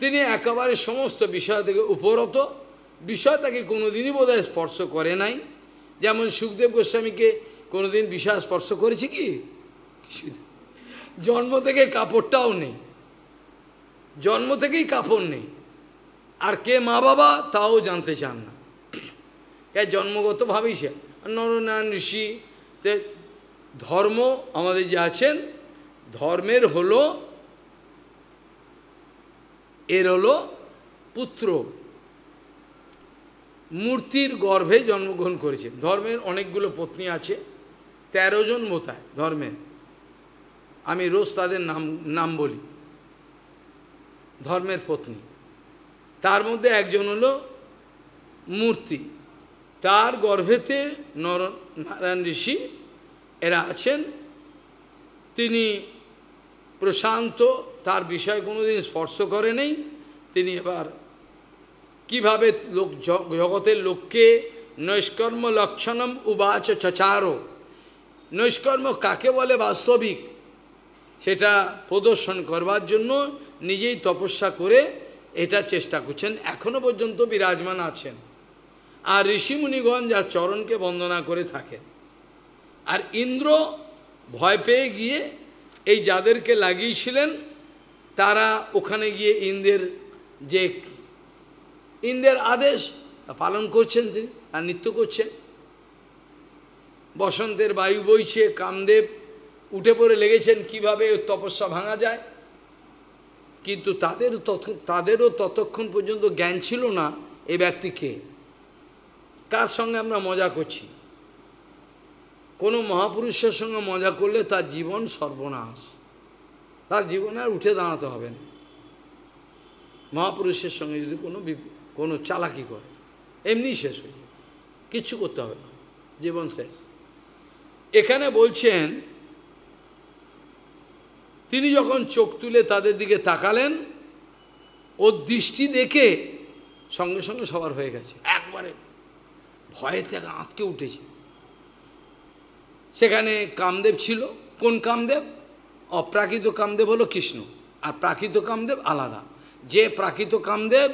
তিনি একেবারে সমস্ত বিষয় থেকে উপরত বিষয় তাকে কোনোদিনই বোধহয় স্পর্শ করে নাই যেমন সুখদেব গোস্বামীকে কোনোদিন বিষয় স্পর্শ করেছে কি জন্ম থেকে কাপড়টাও নেই জন্ম থেকেই কাপড় নেই আর কে মা বাবা তাও জানতে চান না কে জন্মগতভাবেই সে নরনারায়ণ ঋষি তে ধর্ম আমাদের যে আছেন ধর্মের হল এর হলো পুত্র মূর্তির গর্ভে জন্মগ্রহণ করেছে ধর্মের অনেকগুলো পত্নী আছে ১৩ জন মোতায় ধর্মের আমি রোজ তাদের নাম নাম বলি ধর্মের পত্নী তার মধ্যে একজন হল মূর্তি তার গর্ভেতে নর নারায়ণ ঋষি এরা আছেন তিনি প্রশান্ত তার বিষয় কোনোদিন স্পর্শ করে নেই তিনি এবার কিভাবে লোক জগতের লোককে নৈষ্কর্ম লক্ষণম উবাচ চচারো নৈষ্কর্ম কাকে বলে বাস্তবিক সেটা প্রদর্শন করবার জন্য নিজেই তপস্যা করে এটা চেষ্টা করছেন এখনো পর্যন্ত বিরাজমান আছেন আর ঋষিমুনিগণ যা চরণকে বন্দনা করে থাকেন আর ইন্দ্র ভয় পেয়ে গিয়ে এই যাদেরকে লাগিয়েছিলেন তারা ওখানে গিয়ে ইন্দ্রের যে ইন্দ্রের আদেশ পালন করছেন তিনি আর নৃত্য করছেন বসন্তের বায়ু বইছে কামদেব উঠে পড়ে লেগেছেন কিভাবে তপস্যা ভাঙা যায় কিন্তু তাদের তাদেরও ততক্ষণ পর্যন্ত জ্ঞান ছিল না এ ব্যক্তিকে কার সঙ্গে আমরা মজা করছি কোনো মহাপুরুষের সঙ্গে মজা করলে তার জীবন সর্বনাশ তার জীবনে আর উঠে দাঁড়াতে হবে না মহাপুরুষের সঙ্গে যদি কোনো কোনো চালাকি করে এমনি শেষ হয়ে যায় কিচ্ছু করতে হবে না জীবন শেষ এখানে বলছেন তিনি যখন চোখ তুলে তাদের দিকে তাকালেন ওর দৃষ্টি দেখে সঙ্গে সঙ্গে সবার হয়ে গেছে একবারে ভয়ে থেকে আঁতকে উঠেছে সেখানে কামদেব ছিল কোন কামদেব অপ্রাকৃত কামদেব হলো কৃষ্ণ আর প্রাকৃত কামদেব আলাদা যে প্রাকৃত কামদেব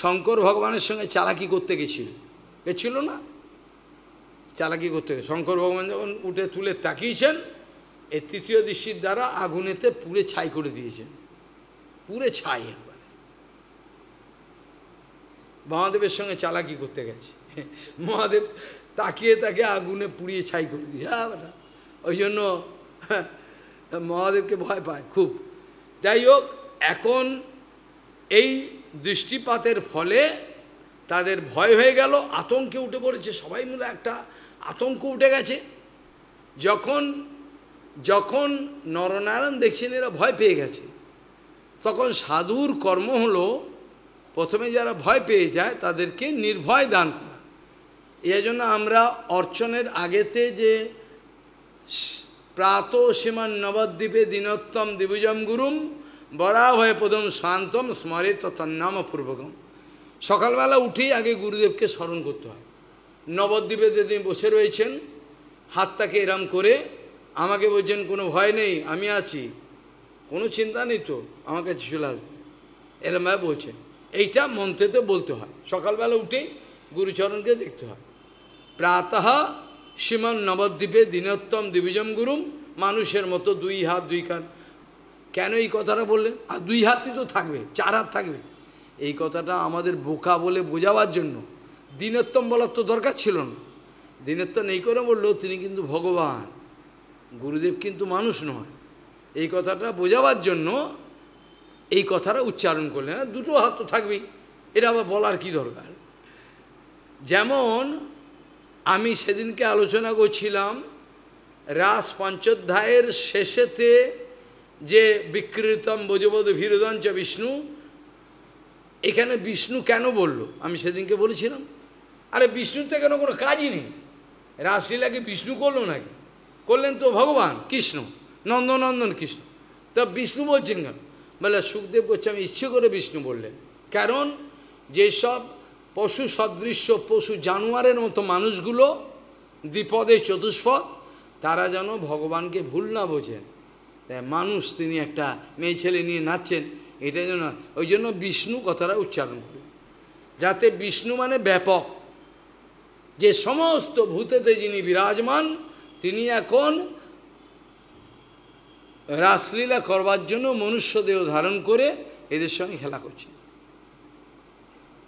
শঙ্কর ভগবানের সঙ্গে চালাকি করতে গেছিল গেছিল না চালাকি করতে শঙ্কর ভগবান যখন উঠে তুলে তাকিয়েছেন এই তৃতীয় দৃষ্টির দ্বারা আগুনেতে পুরে ছাই করে দিয়েছেন পুরে ছাই একবারে মহাদেবের সঙ্গে চালাকি করতে গেছে মহাদেব তাকিয়ে তাকে আগুনে পুড়িয়ে ছাই করে দিয়ে হ্যাঁ ওই জন্য মহাদেবকে ভয় পায় খুব যাই হোক এখন এই দৃষ্টিপাতের ফলে তাদের ভয় হয়ে গেল আতঙ্কে উঠে পড়েছে সবাই মিলে একটা আতঙ্ক উঠে গেছে যখন যখন নরনারায়ণ দেখছেন এরা ভয় পেয়ে গেছে তখন সাধুর কর্ম হলো প্রথমে যারা ভয় পেয়ে যায় তাদেরকে নির্ভয় দান করা এই জন্য আমরা অর্চনের আগেতে যে প্রাত সীমান নবদ্বীপে দিনোত্তম দিবুজম গুরুম বরাভয় প্রথম শান্তম স্মরে তন্নাম পূর্বকম সকালবেলা উঠেই আগে গুরুদেবকে স্মরণ করতে হয় নবদ্বীপে যদি বসে রয়েছেন হাতটাকে এরাম করে আমাকে বলছেন কোনো ভয় নেই আমি আছি কোনো চিন্তা নেই তো আমার কাছে চলে আসবে এরমভাবে বলছেন এইটা মন্ত্রেতে বলতে হয় সকালবেলা উঠে গুরুচরণকে দেখতে হয় প্রাতঃ সীমান নবদ্বীপে দিনোত্তম দিবিজম গুরুম মানুষের মতো দুই হাত দুই কান কেন এই কথাটা বললেন আর দুই হাতই তো থাকবে চার হাত থাকবে এই কথাটা আমাদের বোকা বলে বোঝাবার জন্য দিনোত্তম বলার তো দরকার ছিল না দিনোত্তম এই করে বললো তিনি কিন্তু ভগবান গুরুদেব কিন্তু মানুষ নয় এই কথাটা বোঝাবার জন্য এই কথাটা উচ্চারণ করলে হ্যাঁ দুটো হাত তো থাকবেই এটা আবার বলার কি দরকার যেমন আমি সেদিনকে আলোচনা করছিলাম রাস পঞ্চোধ্যায়ের শেষেতে যে বিকৃতম বোঝবধ ভীরদঞ্চ বিষ্ণু এখানে বিষ্ণু কেন বলল আমি সেদিনকে বলেছিলাম আরে বিষ্ণুতে কেন কোনো কাজই নেই রাসলীলাকে বিষ্ণু করলো নাকি করলেন তো ভগবান কৃষ্ণ নন্দনন্দন কৃষ্ণ তা বিষ্ণু বলছেন কেন বলে সুখদেব আমি ইচ্ছে করে বিষ্ণু বললেন কারণ যেসব পশু সদৃশ্য পশু জানোয়ারের মতো মানুষগুলো দ্বিপদে চতুষ্পদ তারা যেন ভগবানকে ভুল না বোঝেন তাই মানুষ তিনি একটা মেয়ে ছেলে নিয়ে নাচছেন এটা যেন ওই জন্য বিষ্ণু কথাটা উচ্চারণ করে যাতে বিষ্ণু মানে ব্যাপক যে সমস্ত ভূতেতে যিনি বিরাজমান তিনি এখন রাসলীলা করবার জন্য মনুষ্যদেহ ধারণ করে এদের সঙ্গে খেলা করছেন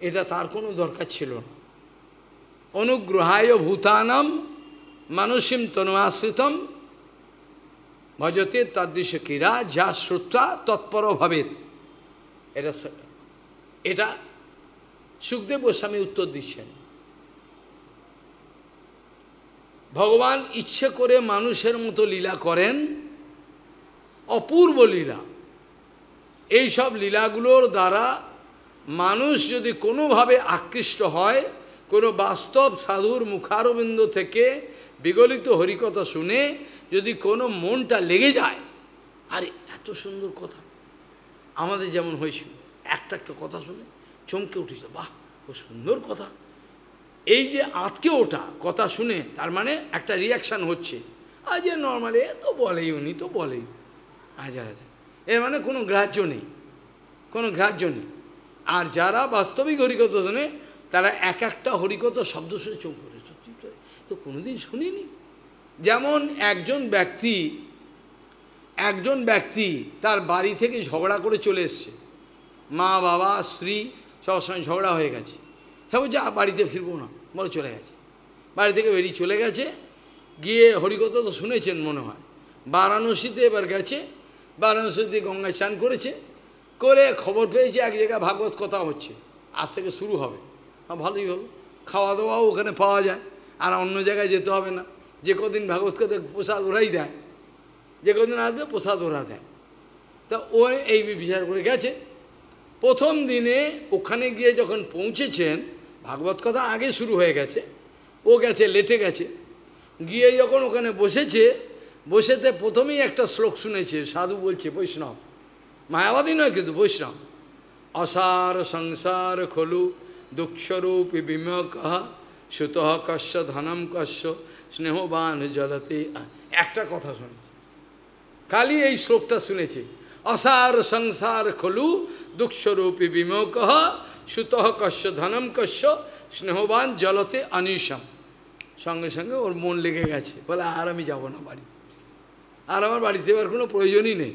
এটা তার কোনো দরকার ছিল না অনুগ্রহায় ভূতানাম মানসীম তনুমাশ্রিতম ভজতে তাদৃশ ক্রীড়া যা শ্রোতা তৎপর ভাবে এটা এটা সুখদেব গোস্বামী উত্তর দিচ্ছেন ভগবান ইচ্ছে করে মানুষের মতো লীলা করেন অপূর্ব লীলা এই সব লীলাগুলোর দ্বারা মানুষ যদি কোনোভাবে আকৃষ্ট হয় কোনো বাস্তব সাধুর মুখারবিন্দ থেকে বিগলিত হরিকথা শুনে যদি কোনো মনটা লেগে যায় আরে এত সুন্দর কথা আমাদের যেমন হয়েছিল একটা একটা কথা শুনে চমকে উঠেছে বাহ ও সুন্দর কথা এই যে আজকে ওটা কথা শুনে তার মানে একটা রিয়াকশান হচ্ছে আর যে নর্মালি এ তো বলেই উনি তো বলেই হাজার হাজার এর মানে কোনো গ্রাহ্য নেই কোনো গ্রাহ্য নেই আর যারা বাস্তবিক হরিকত শোনে তারা এক একটা হরিকত শব্দ শুনে চোখ করে সত্যি তো কোনোদিন শুনিনি যেমন একজন ব্যক্তি একজন ব্যক্তি তার বাড়ি থেকে ঝগড়া করে চলে এসছে মা বাবা স্ত্রী সবসময় ঝগড়া হয়ে গেছে সব যা বাড়িতে ফিরবো না বলে চলে গেছে বাড়ি থেকে বেরিয়ে চলে গেছে গিয়ে হরিকথা তো শুনেছেন মনে হয় বারাণসীতে এবার গেছে বারাণসীতে গঙ্গায় স্নান করেছে করে খবর পেয়েছে এক জায়গায় ভাগবত কথা হচ্ছে আজ থেকে শুরু হবে ভালোই হলো খাওয়া দাওয়াও ওখানে পাওয়া যায় আর অন্য জায়গায় যেতে হবে না যে কদিন ভাগবত কথা প্রসাদ ওরাই দেয় যে কদিন আসবে প্রসাদ ওরা দেয় তা ও এই বিচার করে গেছে প্রথম দিনে ওখানে গিয়ে যখন পৌঁছেছেন ভাগবত কথা আগে শুরু হয়ে গেছে ও গেছে লেটে গেছে গিয়ে যখন ওখানে বসেছে বসেতে প্রথমেই একটা শ্লোক শুনেছে সাধু বলছে বৈষ্ণব মায়াবাদী নয় কিন্তু বৈষ্ণব অসার সংসার খলু দুঃখরূপী বিমক সুত কশ্য ধনম কশ্য স্নেহবান জলতে একটা কথা শুনেছে কালি এই শ্লোকটা শুনেছে অসার সংসার খলু দুঃখরূপী বিমক সুতহ কশ্য ধনম কশ্য স্নেহবান জলতে অনিশম সঙ্গে সঙ্গে ওর মন লেগে গেছে বলে আর আমি যাব না বাড়ি আর আমার বাড়িতে এবার কোনো প্রয়োজনই নেই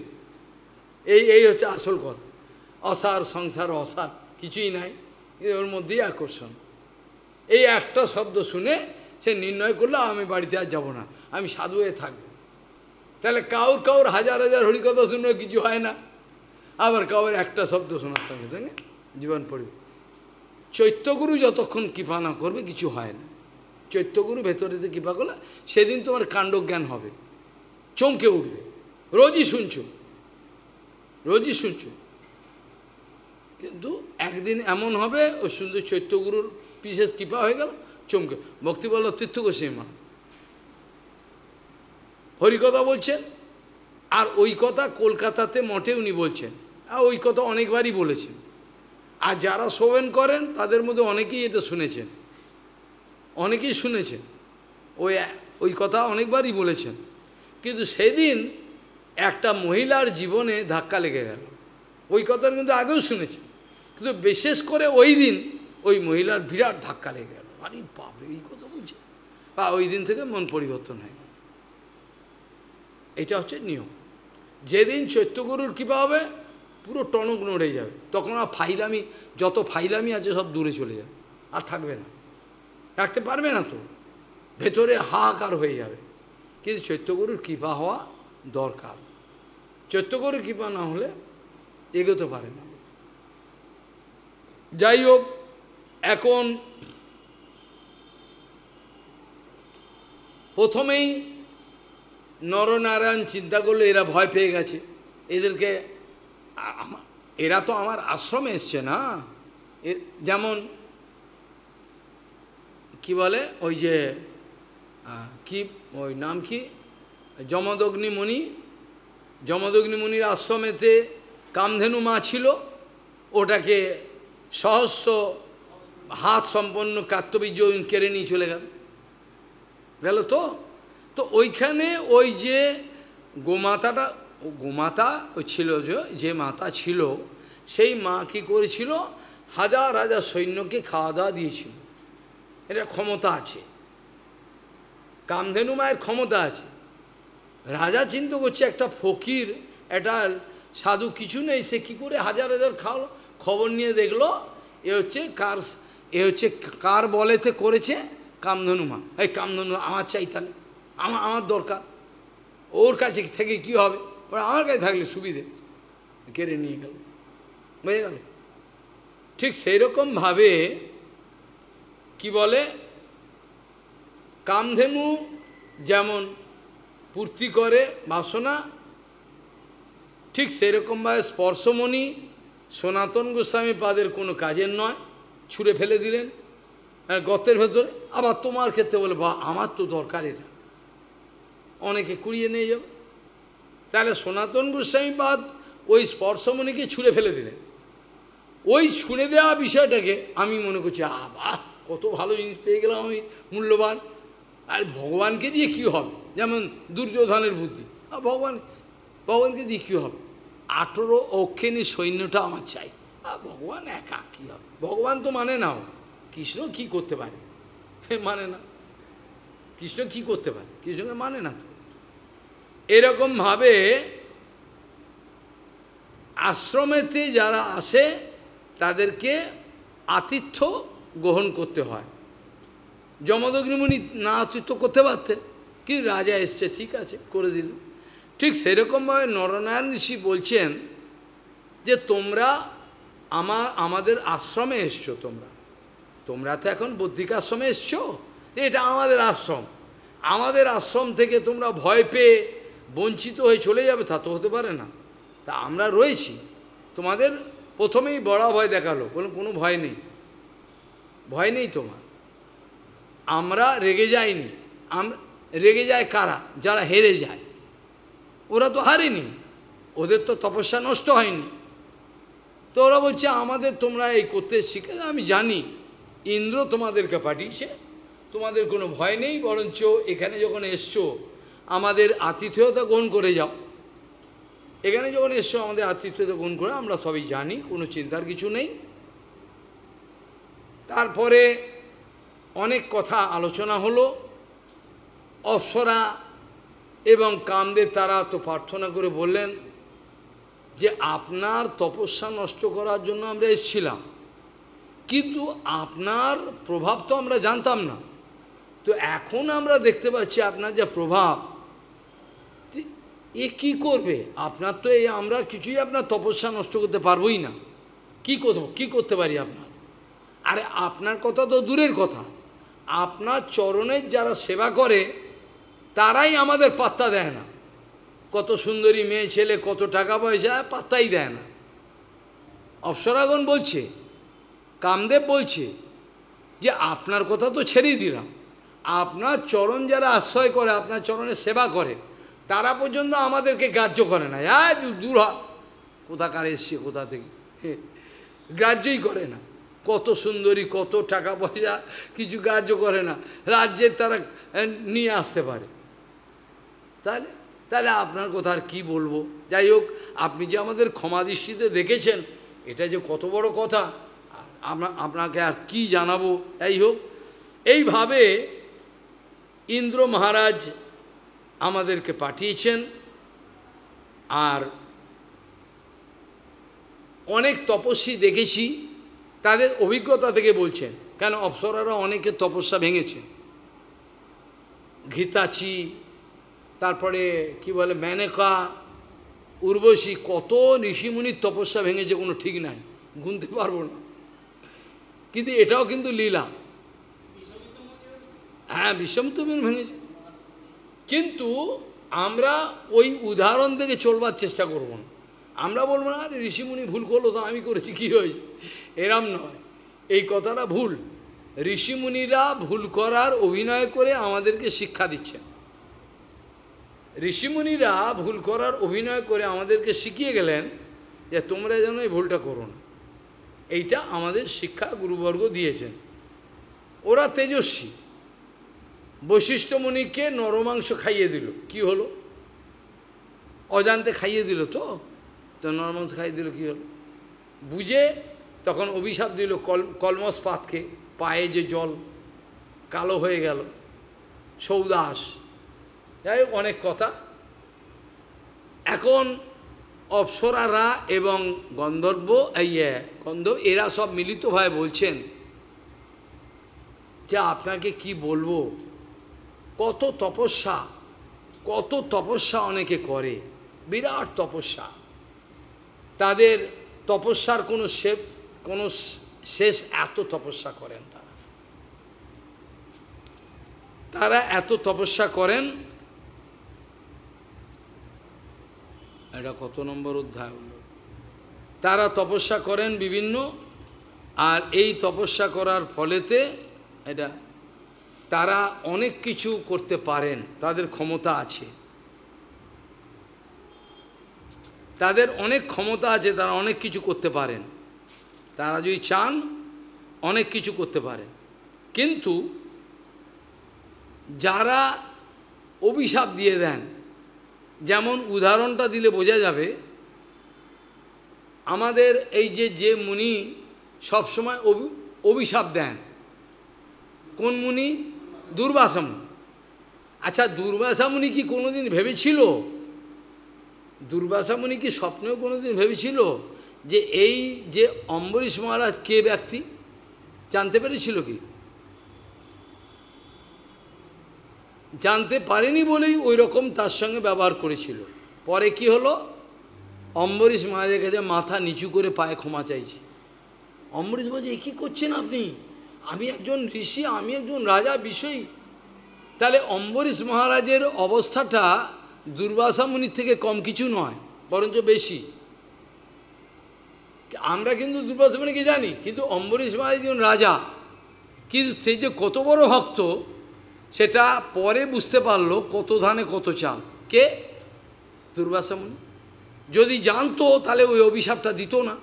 এই এই হচ্ছে আসল কথা অসার সংসার অসার কিছুই নাই ওর মধ্যেই আকর্ষণ এই একটা শব্দ শুনে সে নির্ণয় করলো আমি বাড়িতে আর যাবো না আমি সাধু হয়ে থাকবো তাহলে কাউর কাউর হাজার হাজার হরিকথা শুনলেও কিছু হয় না আবার কাউর একটা শব্দ শোনার সঙ্গে সঙ্গে জীবন পরিবর্তন চৈত্যগুরু যতক্ষণ কৃপা না করবে কিছু হয় না চৈত্যগুরু যে কৃপা করলে সেদিন তোমার কাণ্ডজ্ঞান হবে চমকে উঠবে রোজই শুনছো রোজই শুনছো কিন্তু একদিন এমন হবে ও সুন্দর চৈত্যগুরুর বিশেষ কৃপা হয়ে গেল চমকে ভক্তি বলল তীর্থ গোস্বীমা হরিকথা বলছেন আর ওই কথা কলকাতাতে মঠে উনি বলছেন আর ওই কথা অনেকবারই বলেছেন আর যারা শোভেন করেন তাদের মধ্যে অনেকেই এটা শুনেছেন অনেকেই শুনেছেন ওই ওই কথা অনেকবারই বলেছেন কিন্তু সেদিন একটা মহিলার জীবনে ধাক্কা লেগে গেল ওই কথা কিন্তু আগেও শুনেছেন কিন্তু বিশেষ করে ওই দিন ওই মহিলার বিরাট ধাক্কা লেগে গেল আরে বাপরে এই কথা বুঝছে বা ওই দিন থেকে মন পরিবর্তন হয় এটা হচ্ছে নিয়ম যেদিন চৈত্যগুরুর কী পাবে পুরো টনক নড়ে যাবে তখন আর ফাইলামি যত ফাইলামি আছে সব দূরে চলে যাবে আর থাকবে না রাখতে পারবে না তো ভেতরে হাহাকার হয়ে যাবে কিন্তু চৈত্যগুরুর কৃপা হওয়া দরকার চৈত্যগুরুর কৃপা না হলে এগোতে পারে না যাই হোক এখন প্রথমেই নরনারায়ণ চিন্তা করলে এরা ভয় পেয়ে গেছে এদেরকে এরা তো আমার আশ্রমে এসছে না যেমন কি বলে ওই যে কি ওই নাম কি যমদগ্নিমণি যমদগ্নিমণির আশ্রমেতে কামধেনু মা ছিল ওটাকে সহস্র হাত সম্পন্ন কাত্তবীর্য কেড়ে নিয়ে চলে গেল গেল তো তো ওইখানে ওই যে গোমাতাটা ও গোমাতা ও ছিল যে মাতা ছিল সেই মা কি করেছিল হাজার হাজার সৈন্যকে খাওয়া দাওয়া দিয়েছিল এটা ক্ষমতা আছে কামধেনু মায়ের ক্ষমতা আছে রাজা চিন্তা করছে একটা ফকির এটা সাধু কিছু নেই সে কী করে হাজার হাজার খাওয়ালো খবর নিয়ে দেখলো এ হচ্ছে কার এ হচ্ছে কার বলেতে করেছে কামধনু মা এই কামধনু আমার চাই তাহলে আমার আমার দরকার ওর কাছে থেকে কি হবে ওরা আমার কাছে থাকলে সুবিধে কেড়ে নিয়ে গেল বুঝে গেল ঠিক সেই রকমভাবে কি বলে কামধেনু যেমন পূর্তি করে বাসনা ঠিক সেরকমভাবে স্পর্শমণি সনাতন গোস্বামী পাদের কোনো কাজের নয় ছুঁড়ে ফেলে দিলেন গর্তের ভেতরে আবার তোমার ক্ষেত্রে বলে বা আমার তো দরকার এটা অনেকে কুড়িয়ে নিয়ে যাবে তাহলে সনাতন গোস্বামীবাদ ওই স্পর্শমণিকে ছুঁড়ে ফেলে দিলেন ওই ছুঁড়ে দেওয়া বিষয়টাকে আমি মনে করছি আবার কত ভালো জিনিস পেয়ে গেলাম আমি মূল্যবান আর ভগবানকে দিয়ে কি হবে যেমন দুর্যোধনের বুদ্ধি আর ভগবান ভগবানকে দিয়ে কী হবে আঠেরো অক্ষিণী সৈন্যটা আমার চাই আর ভগবান একা কী হবে ভগবান তো মানে নাও কৃষ্ণ কি করতে পারে মানে না কৃষ্ণ কি করতে পারে কৃষ্ণকে মানে না তো এরকমভাবে আশ্রমেতে যারা আসে তাদেরকে আতিথ্য গ্রহণ করতে হয় যমদগ্নিমুনি না আতিথ্য করতে পারতেন কি রাজা এসছে ঠিক আছে করে দিল ঠিক সেরকমভাবে নরনারায়ণ ঋষি বলছেন যে তোমরা আমার আমাদের আশ্রমে এসছো তোমরা তোমরা তো এখন আশ্রমে এসছো এটা আমাদের আশ্রম আমাদের আশ্রম থেকে তোমরা ভয় পেয়ে বঞ্চিত হয়ে চলে যাবে তা তো হতে পারে না তা আমরা রয়েছি তোমাদের প্রথমেই বড় ভয় দেখালো বলুন কোনো ভয় নেই ভয় নেই তোমার আমরা রেগে যাইনি আম রেগে যায় কারা যারা হেরে যায় ওরা তো হারেনি ওদের তো তপস্যা নষ্ট হয়নি তো ওরা বলছে আমাদের তোমরা এই করতে শিখে আমি জানি ইন্দ্র তোমাদেরকে পাঠিয়েছে তোমাদের কোনো ভয় নেই বরঞ্চ এখানে যখন এসছো আমাদের আতিথেয়তা গ্রহণ করে যাও এখানে যখন এসছো আমাদের আতিথ্যতা গ্রহণ করে আমরা সবই জানি কোনো চিন্তার কিছু নেই তারপরে অনেক কথা আলোচনা হলো অপসরা এবং কামদেব তারা তো প্রার্থনা করে বললেন যে আপনার তপস্যা নষ্ট করার জন্য আমরা এসেছিলাম কিন্তু আপনার প্রভাব তো আমরা জানতাম না তো এখন আমরা দেখতে পাচ্ছি আপনার যা প্রভাব এ কি করবে আপনার তো এই আমরা কিছুই আপনার তপস্যা নষ্ট করতে পারবোই না কি করব কি করতে পারি আপনার আরে আপনার কথা তো দূরের কথা আপনার চরণের যারা সেবা করে তারাই আমাদের পাত্তা দেয় না কত সুন্দরী মেয়ে ছেলে কত টাকা পয়সা পাত্তাই দেয় না অপসরাগণ বলছে কামদেব বলছে যে আপনার কথা তো ছেড়েই দিলাম আপনার চরণ যারা আশ্রয় করে আপনার চরণে সেবা করে তারা পর্যন্ত আমাদেরকে গ্রাহ্য করে না হ্যাঁ দূর হ কোথাকার এসছে কোথা থেকে গ্রাহ্যই করে না কত সুন্দরী কত টাকা পয়সা কিছু গ্রাহ্য করে না রাজ্যে তারা নিয়ে আসতে পারে তাহলে তাহলে আপনার কথা আর কী বলবো যাই হোক আপনি যে আমাদের ক্ষমা দৃষ্টিতে দেখেছেন এটা যে কত বড় কথা আপনা আপনাকে আর কি জানাবো যাই হোক এইভাবে ইন্দ্র মহারাজ আমাদেরকে পাঠিয়েছেন আর অনেক তপস্বী দেখেছি তাদের অভিজ্ঞতা থেকে বলছেন কেন অপসরারা অনেকে তপস্যা ভেঙেছে ঘিতাচি তারপরে কি বলে ম্যানেকা উর্বশী কত ঋষিমুনির তপস্যা ভেঙেছে কোনো ঠিক নাই গুনতে পারবো না কিন্তু এটাও কিন্তু লীলা হ্যাঁ বিষম তো ভেঙেছে কিন্তু আমরা ওই উদাহরণ থেকে চলবার চেষ্টা করব না আমরা বলবো না আরে ঋষিমুনি ভুল করলো তো আমি করেছি কী হয়েছে এরম নয় এই কথাটা ভুল ঋষিমুনিরা ভুল করার অভিনয় করে আমাদেরকে শিক্ষা দিচ্ছেন ঋষিমুনিরা ভুল করার অভিনয় করে আমাদেরকে শিখিয়ে গেলেন যে তোমরা যেন এই ভুলটা করো না এইটা আমাদের শিক্ষা গুরুবর্গ দিয়েছেন ওরা তেজস্বী বৈশিষ্ট্যমণিকে নরমাংস খাইয়ে দিল কি হলো অজান্তে খাইয়ে দিল তো তো নরমাংস খাইয়ে দিল কি হলো বুঝে তখন অভিশাপ দিল কল কলমস পাতকে পায়ে যে জল কালো হয়ে গেল সৌদাস যাই অনেক কথা এখন অপসরারা এবং গন্ধর্ব ইয়ে গন্ধর্ব এরা সব মিলিতভাবে বলছেন যে আপনাকে কি বলবো কত তপস্যা কত তপস্যা অনেকে করে বিরাট তপস্যা তাদের তপস্যার কোনো শেপ কোনো শেষ এত তপস্যা করেন তারা তারা এত তপস্যা করেন এটা কত নম্বর অধ্যায় হল তারা তপস্যা করেন বিভিন্ন আর এই তপস্যা করার ফলেতে এটা তারা অনেক কিছু করতে পারেন তাদের ক্ষমতা আছে তাদের অনেক ক্ষমতা আছে তারা অনেক কিছু করতে পারেন তারা যদি চান অনেক কিছু করতে পারেন কিন্তু যারা অভিশাপ দিয়ে দেন যেমন উদাহরণটা দিলে বোঝা যাবে আমাদের এই যে যে মুনি সবসময় অভিশাপ দেন কোন মুনি দুর্বাসা আচ্ছা দুর্বাসা কি কোনোদিন ভেবেছিল দুর্বাসা কি স্বপ্নেও কোনোদিন ভেবেছিল যে এই যে অম্বরীশ মহারাজ কে ব্যক্তি জানতে পেরেছিল কি জানতে পারেনি বলেই ওই রকম তার সঙ্গে ব্যবহার করেছিল পরে কি হলো অম্বরীশ মহারাজের কাছে মাথা নিচু করে পায়ে ক্ষমা চাইছে অম্বরীশ মহারাজ এ কী করছেন আপনি আমি একজন ঋষি আমি একজন রাজা বিষয়ী তাহলে অম্বরীশ মহারাজের অবস্থাটা দুর্বাসা মুনির থেকে কম কিছু নয় বরঞ্চ বেশি আমরা কিন্তু দুর্বাসা মুনিকে জানি কিন্তু অম্বরীশ মহারাজ একজন রাজা কিন্তু সেই যে কত বড় ভক্ত সেটা পরে বুঝতে পারলো কত ধানে কত চাল কে দুর্বাসা মুনি যদি জানতো তাহলে ওই অভিশাপটা দিত না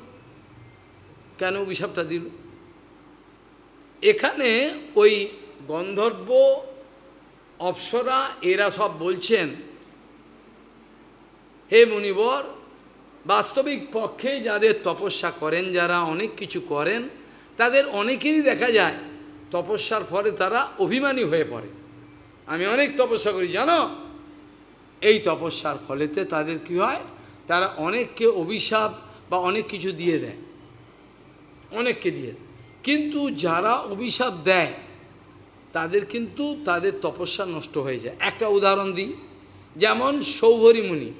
কেন অভিশাপটা দিল এখানে ওই গন্ধর্ব অপসরা এরা সব বলছেন হে মুনিবর বাস্তবিক পক্ষে যাদের তপস্যা করেন যারা অনেক কিছু করেন তাদের অনেকেরই দেখা যায় তপস্যার ফলে তারা অভিমানী হয়ে পড়ে আমি অনেক তপস্যা করি জানো এই তপস্যার ফলেতে তাদের কি হয় তারা অনেককে অভিশাপ বা অনেক কিছু দিয়ে দেয় অনেককে দিয়ে দেয় কিন্তু যারা অভিশাপ দেয় তাদের কিন্তু তাদের তপস্যা নষ্ট হয়ে যায় একটা উদাহরণ দিই যেমন সৌভরী মুনি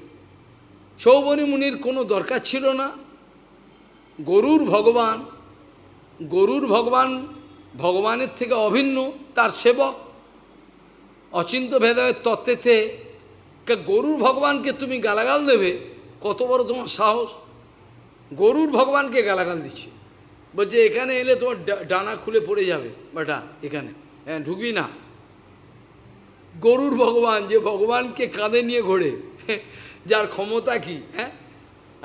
সৌভরী মুনির কোনো দরকার ছিল না গরুর ভগবান গরুর ভগবান ভগবানের থেকে অভিন্ন তার সেবক অচিন্ত ভেদের তত্ত্বেতে গরুর ভগবানকে তুমি গালাগাল দেবে কত বড় তোমার সাহস গরুর ভগবানকে গালাগাল দিচ্ছে বলছে এখানে এলে তোমার ডানা খুলে পড়ে যাবে বাটা এখানে হ্যাঁ ঢুকবি না গরুর ভগবান যে ভগবানকে কাঁধে নিয়ে ঘোরে যার ক্ষমতা কি হ্যাঁ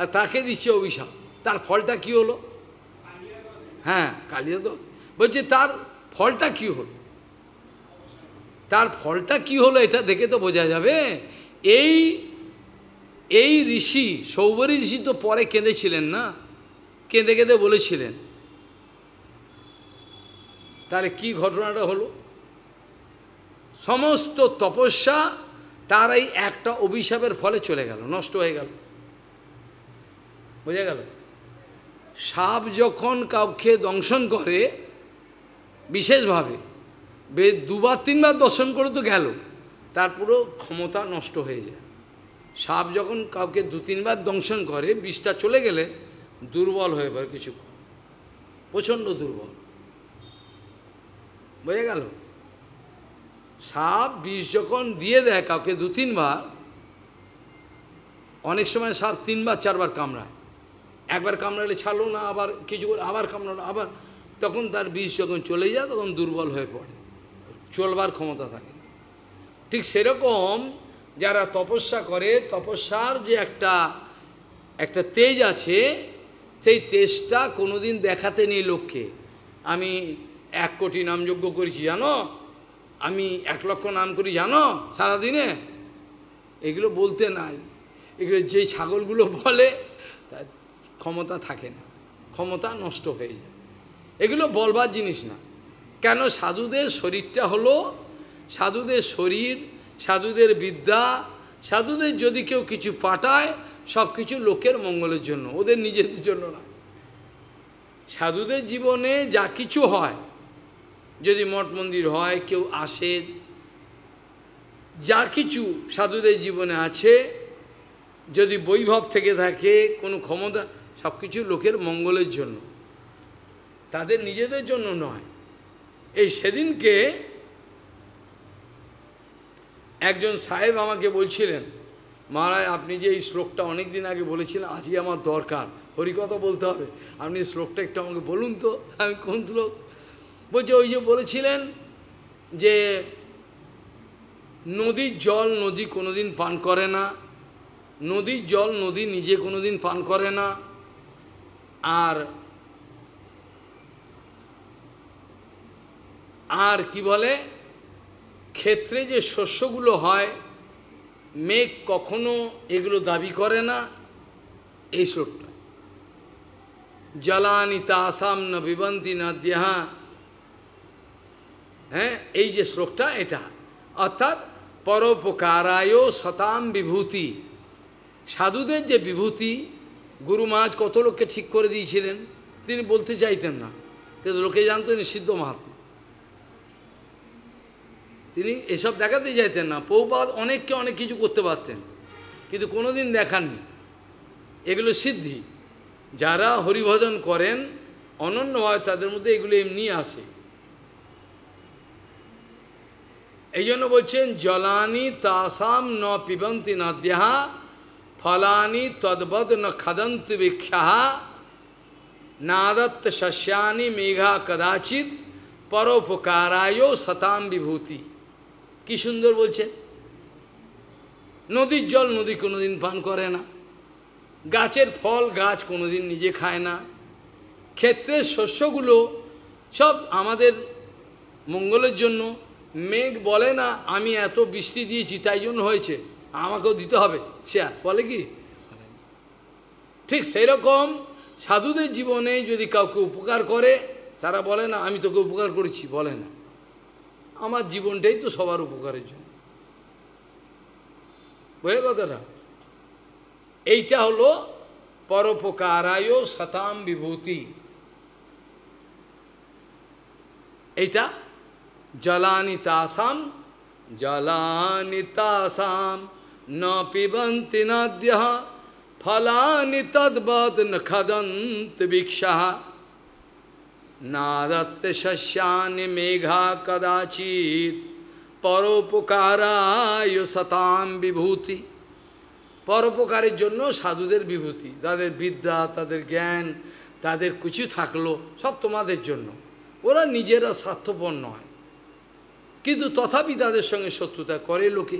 আর তাকে দিচ্ছে অভিশাপ তার ফলটা কি হলো হ্যাঁ কালিয়া দোষ বলছে তার ফলটা কি হলো তার ফলটা কি হলো এটা দেখে তো বোঝা যাবে এই এই ঋষি সৌবরী ঋষি তো পরে কেঁদেছিলেন না কেঁদে কেঁদে বলেছিলেন তাহলে কি ঘটনাটা হলো সমস্ত তপস্যা তার এই একটা অভিশাপের ফলে চলে গেল নষ্ট হয়ে গেল বোঝা গেল সাপ যখন কাউকে দংশন করে বিশেষভাবে বে দুবার তিনবার দর্শন করে তো গেল তার পুরো ক্ষমতা নষ্ট হয়ে যায় সাপ যখন কাউকে দু তিনবার দংশন করে বিষটা চলে গেলে দুর্বল হয়ে পড়ে কিছু প্রচণ্ড দুর্বল বোঝা গেল সাপ বিষ যখন দিয়ে দেয় কাউকে দু তিনবার অনেক সময় সাপ তিনবার চারবার কামড়ায় একবার কামড়ালে ছাড়লো না আবার কিছু করে আবার কামড়ালো আবার তখন তার বিষ যখন চলে যায় তখন দুর্বল হয়ে পড়ে চলবার ক্ষমতা থাকে ঠিক সেরকম যারা তপস্যা করে তপস্যার যে একটা একটা তেজ আছে সেই তেজটা কোনোদিন দেখাতে নেই লোককে আমি এক কোটি নাম যোগ্য করেছি জানো আমি এক লক্ষ নাম করি জানো সারাদিনে এগুলো বলতে নাই এগুলো যে ছাগলগুলো বলে তার ক্ষমতা থাকে না ক্ষমতা নষ্ট হয়ে যায় এগুলো বলবার জিনিস না কেন সাধুদের শরীরটা হলো সাধুদের শরীর সাধুদের বিদ্যা সাধুদের যদি কেউ কিছু পাঠায় সব কিছু লোকের মঙ্গলের জন্য ওদের নিজেদের জন্য না সাধুদের জীবনে যা কিছু হয় যদি মঠ মন্দির হয় কেউ আসে যা কিছু সাধুদের জীবনে আছে যদি বৈভব থেকে থাকে কোনো ক্ষমতা সব কিছু লোকের মঙ্গলের জন্য তাদের নিজেদের জন্য নয় এই সেদিনকে একজন সাহেব আমাকে বলছিলেন মহারাজ আপনি যে এই শ্লোকটা অনেক দিন আগে বলেছিলেন আজকে আমার দরকার হরিকথা বলতে হবে আপনি শ্লোকটা একটু আমাকে বলুন তো আমি কোন শ্লোক বলছে ওই যে বলেছিলেন যে নদীর জল নদী কোনোদিন পান করে না নদীর জল নদী নিজে কোনোদিন পান করে না আর আর কি বলে ক্ষেত্রে যে শস্যগুলো হয় মেঘ কখনো এগুলো দাবি করে না এই শ্লোকটা জলানি আসাম না বিবন্তি না দেহা হ্যাঁ এই যে শ্লোকটা এটা অর্থাৎ পরোপকারায় শতাম বিভূতি সাধুদের যে বিভূতি গুরু মাহাজ কত লোককে ঠিক করে দিয়েছিলেন তিনি বলতে চাইতেন না কিন্তু লোকে জানতেন সিদ্ধ মহাত্মা তিনি এসব দেখাতে চাইতেন না পৌপাত অনেককে অনেক কিছু করতে পারতেন কিন্তু কোনো দিন দেখাননি এগুলো সিদ্ধি যারা হরিভজন করেন অনন্যভাবে তাদের মধ্যে এগুলো এমনি আসে এই জন্য বলছেন জলানি তাসাম ন পিবন্তি নদ্যাহা ফলানি তদ্বদ ন খাদন্ত বিক্ষাহা নাদত্ত শস্যানি মেঘা কদাচিত পরোপকারায় শতাম বিভূতি কি সুন্দর বলছে নদীর জল নদী কোনোদিন পান করে না গাছের ফল গাছ কোনোদিন নিজে খায় না ক্ষেত্রের শস্যগুলো সব আমাদের মঙ্গলের জন্য মেঘ বলে না আমি এত বৃষ্টি দিয়েছি তাই জন্য হয়েছে আমাকেও দিতে হবে সে বলে কি ঠিক সেরকম সাধুদের জীবনে যদি কাউকে উপকার করে তারা বলে না আমি তোকে উপকার করেছি বলে না আমার জীবনটাই তো সবার উপকারের জন্য বোঝা কথাটা এইটা হলো পরোপকারায় সতাম বিভূতি এইটা জলানিতাসাম জলানিতাসাম ন পিবন্তি নদ্য ফলানি তদ্বৎ ন খদন্ত বিক্ষা নাদত্তে শস্যানি মেঘা কদাচিত পরোপকারায় সতাম বিভূতি পরোপকারের জন্য সাধুদের বিভূতি তাদের বিদ্যা তাদের জ্ঞান তাদের কিছু থাকলো সব তোমাদের জন্য ওরা নিজেরা স্বার্থপর নয় কিন্তু তথাপি তাদের সঙ্গে শত্রুতা করে লোকে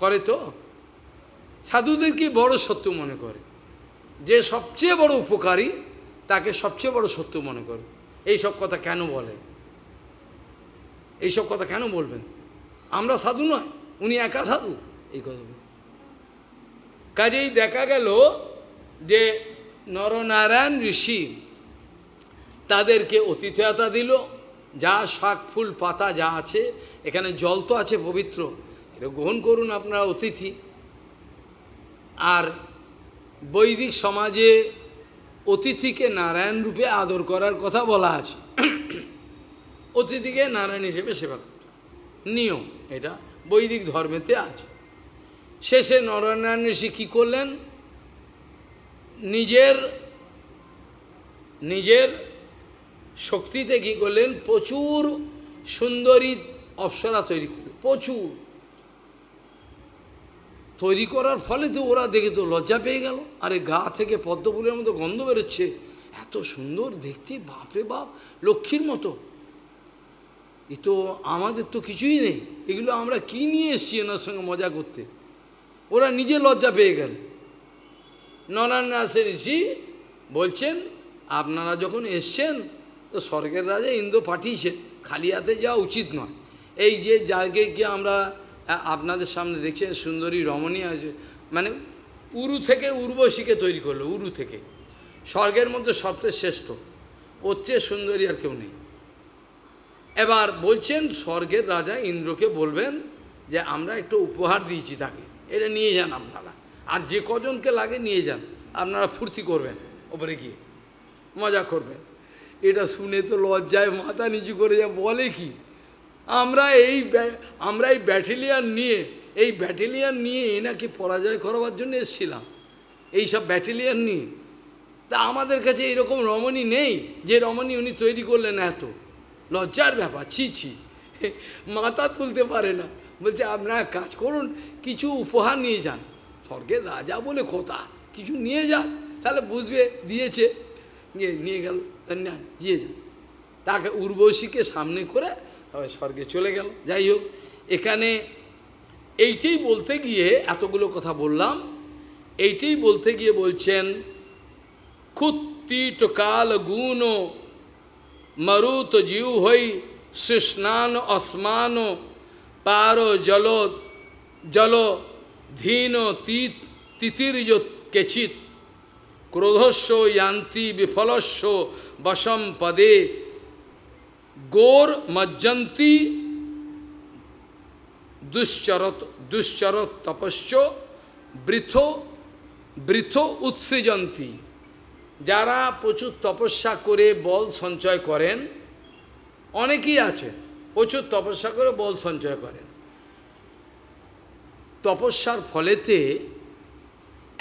করে তো সাধুদেরকে বড় শত্রু মনে করে যে সবচেয়ে বড় উপকারী তাকে সবচেয়ে বড় শত্রু মনে করে এই সব কথা কেন বলে এইসব কথা কেন বলবেন আমরা সাধু নয় উনি একা সাধু এই কথা কাজেই দেখা গেল যে নরনারায়ণ ঋষি তাদেরকে অতিথয়তা দিল যা শাক ফুল পাতা যা আছে এখানে জল তো আছে পবিত্র এটা গ্রহণ করুন আপনারা অতিথি আর বৈদিক সমাজে অতিথিকে নারায়ণ রূপে আদর করার কথা বলা আছে অতিথিকে নারায়ণ হিসেবে সেবা নিয়ম এটা বৈদিক ধর্মেতে আছে শেষে নরনারায়ণ ঋষি কী করলেন নিজের নিজের শক্তিতে কী করলেন প্রচুর সুন্দরী অপসরা তৈরি করলেন প্রচুর তৈরি করার ফলে তো ওরা দেখে তো লজ্জা পেয়ে গেল আরে গা থেকে ফুলের মতো গন্ধ বেরোচ্ছে এত সুন্দর দেখতে বাপরে বাপ লক্ষ্মীর মতো এ তো আমাদের তো কিছুই নেই এগুলো আমরা কী নিয়ে এসছি এনার সঙ্গে মজা করতে ওরা নিজে লজ্জা পেয়ে গেল নরান্নাসের ঋষি বলছেন আপনারা যখন এসছেন তো স্বর্গের রাজা ইন্দ্র পাঠিয়েছে খালি হাতে যাওয়া উচিত নয় এই যে যাকে কি আমরা আপনাদের সামনে দেখছেন সুন্দরী রমণী আছে মানে উরু থেকে উর্বশীকে তৈরি করলো উরু থেকে স্বর্গের মধ্যে সবচেয়ে শ্রেষ্ঠ ওর চেয়ে সুন্দরী আর কেউ নেই এবার বলছেন স্বর্গের রাজা ইন্দ্রকে বলবেন যে আমরা একটু উপহার দিয়েছি তাকে এটা নিয়ে যান আপনারা আর যে কজনকে লাগে নিয়ে যান আপনারা ফুর্তি করবেন ওপরে গিয়ে মজা করবেন এটা শুনে তো লজ্জায় মাথা নিচু করে যা বলে কি আমরা এই আমরা এই ব্যাটেলিয়ান নিয়ে এই ব্যাটেলিয়ান নিয়ে এনাকে পরাজয় করবার জন্য এসেছিলাম এই সব ব্যাটেলিয়ান নিয়ে তা আমাদের কাছে এরকম রমণী নেই যে রমণী উনি তৈরি করলেন এত লজ্জার ব্যাপার ছি ছি মাথা তুলতে পারে না বলছে আপনার কাজ করুন কিছু উপহার নিয়ে যান স্বর্গের রাজা বলে কথা কিছু নিয়ে যান তাহলে বুঝবে দিয়েছে নিয়ে গেল কন্যা দিয়ে যান তাকে উর্বশীকে সামনে করে তবে স্বর্গে চলে গেল যাই হোক এখানে এইটাই বলতে গিয়ে এতগুলো কথা বললাম এইটাই বলতে গিয়ে বলছেন কুত্তি টকাল গুণ মরুত জিউ হই সুস্নান অসমান পার জল জল ধীন তিতির কেচিত ক্রোধস্য ইয়ান্তি বিফলস্য বসম পদে গোর মজ্জন্তী দুশ্চরত দুশ্চর তপস্য বৃথ বৃথ উৎসৃজন্তী যারা প্রচুর তপস্যা করে বল সঞ্চয় করেন অনেকেই আছে প্রচুর তপস্যা করে বল সঞ্চয় করেন তপস্যার ফলেতে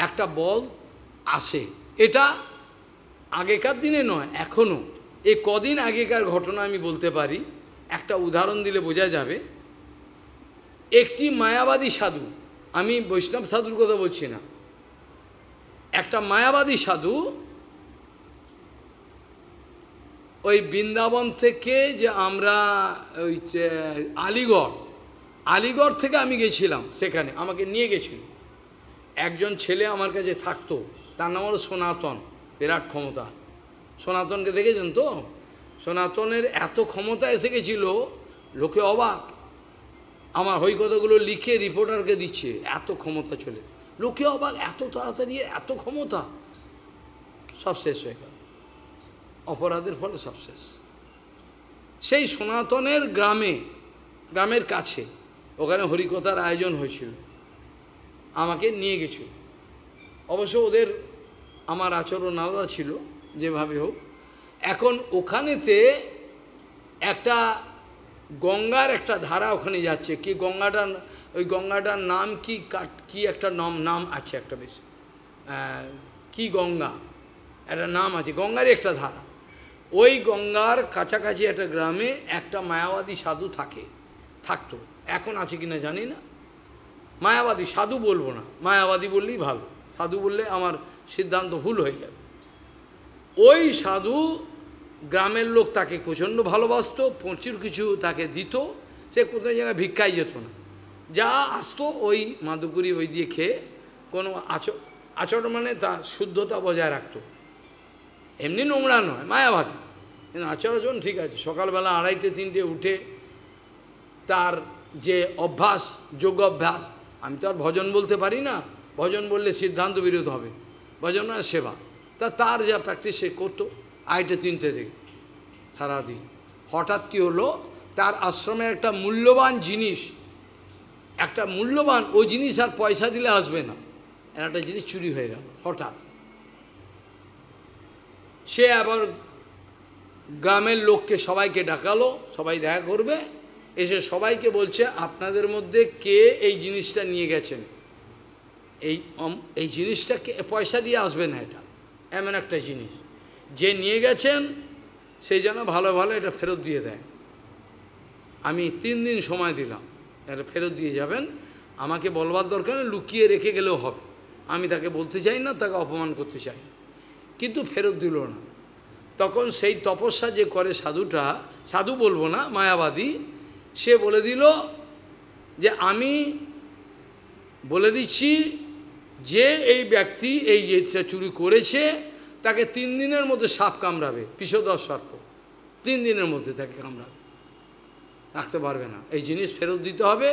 একটা বল আসে এটা আগেকার দিনে নয় এখনও এই কদিন আগেকার ঘটনা আমি বলতে পারি একটা উদাহরণ দিলে বোঝা যাবে একটি মায়াবাদী সাধু আমি বৈষ্ণব সাধুর কথা বলছি না একটা মায়াবাদী সাধু ওই বৃন্দাবন থেকে যে আমরা ওই আলিগড় আলিগড় থেকে আমি গেছিলাম সেখানে আমাকে নিয়ে গেছিল একজন ছেলে আমার কাছে থাকতো তার নাম হলো সনাতন বিরাট ক্ষমতা সনাতনকে দেখেছেন তো সনাতনের এত ক্ষমতা এসে গেছিল লোকে অবাক আমার হইকতাগুলো লিখে রিপোর্টারকে দিচ্ছে এত ক্ষমতা চলে লোকে অবাক এত তাড়াতাড়ি এত ক্ষমতা সব শেষ হয়ে গেল অপরাধের ফলে সব শেষ সেই সনাতনের গ্রামে গ্রামের কাছে ওখানে হরিকথার আয়োজন হয়েছিল আমাকে নিয়ে গেছিল অবশ্য ওদের আমার আচরণ আলাদা ছিল যেভাবে হোক এখন ওখানেতে একটা গঙ্গার একটা ধারা ওখানে যাচ্ছে কি গঙ্গাটার ওই গঙ্গাটার নাম কি কাট কি একটা নাম নাম আছে একটা বেশ কি গঙ্গা একটা নাম আছে গঙ্গারই একটা ধারা ওই গঙ্গার কাছাকাছি একটা গ্রামে একটা মায়াবাদী সাধু থাকে থাকতো এখন আছে কি না জানি না মায়াবাদী সাধু বলবো না মায়াবাদী বললেই ভালো সাধু বললে আমার সিদ্ধান্ত ভুল হয়ে যাবে ওই সাধু গ্রামের লোক তাকে প্রচণ্ড ভালোবাসত প্রচুর কিছু তাকে দিত সে কোনো জায়গায় ভিক্ষায় যেত না যা আসতো ওই মাদুকুরি ওই দিয়ে খেয়ে কোনো আচর আচর মানে তার শুদ্ধতা বজায় রাখত এমনি নোংরা নয় মায়াবাদী কিন্তু আচরণ ঠিক আছে সকালবেলা আড়াইটে তিনটে উঠে তার যে অভ্যাস যোগ অভ্যাস আমি তো আর ভজন বলতে পারি না ভজন বললে সিদ্ধান্ত বিরোধ হবে ভজন মানে সেবা তা তার যা প্র্যাকটিস সে করতো আড়াইটে তিনটে থেকে সারাদিন হঠাৎ কী হলো তার আশ্রমে একটা মূল্যবান জিনিস একটা মূল্যবান ওই জিনিস আর পয়সা দিলে আসবে না একটা জিনিস চুরি হয়ে গেল হঠাৎ সে আবার গ্রামের লোককে সবাইকে ডাকালো সবাই দেখা করবে এসে সবাইকে বলছে আপনাদের মধ্যে কে এই জিনিসটা নিয়ে গেছেন এই এই জিনিসটাকে পয়সা দিয়ে আসবে না এটা এমন একটা জিনিস যে নিয়ে গেছেন সেই যেন ভালো ভালো এটা ফেরত দিয়ে দেয় আমি তিন দিন সময় দিলাম এটা ফেরত দিয়ে যাবেন আমাকে বলবার দরকার লুকিয়ে রেখে গেলেও হবে আমি তাকে বলতে চাই না তাকে অপমান করতে চাই কিন্তু ফেরত দিল না তখন সেই তপস্যা যে করে সাধুটা সাধু বলবো না মায়াবাদী সে বলে দিল যে আমি বলে দিচ্ছি যে এই ব্যক্তি এই যেটা চুরি করেছে তাকে তিন দিনের মধ্যে সাপ কামড়াবে পিসদশ সর্প তিন দিনের মধ্যে তাকে কামড়াবে রাখতে পারবে না এই জিনিস ফেরত দিতে হবে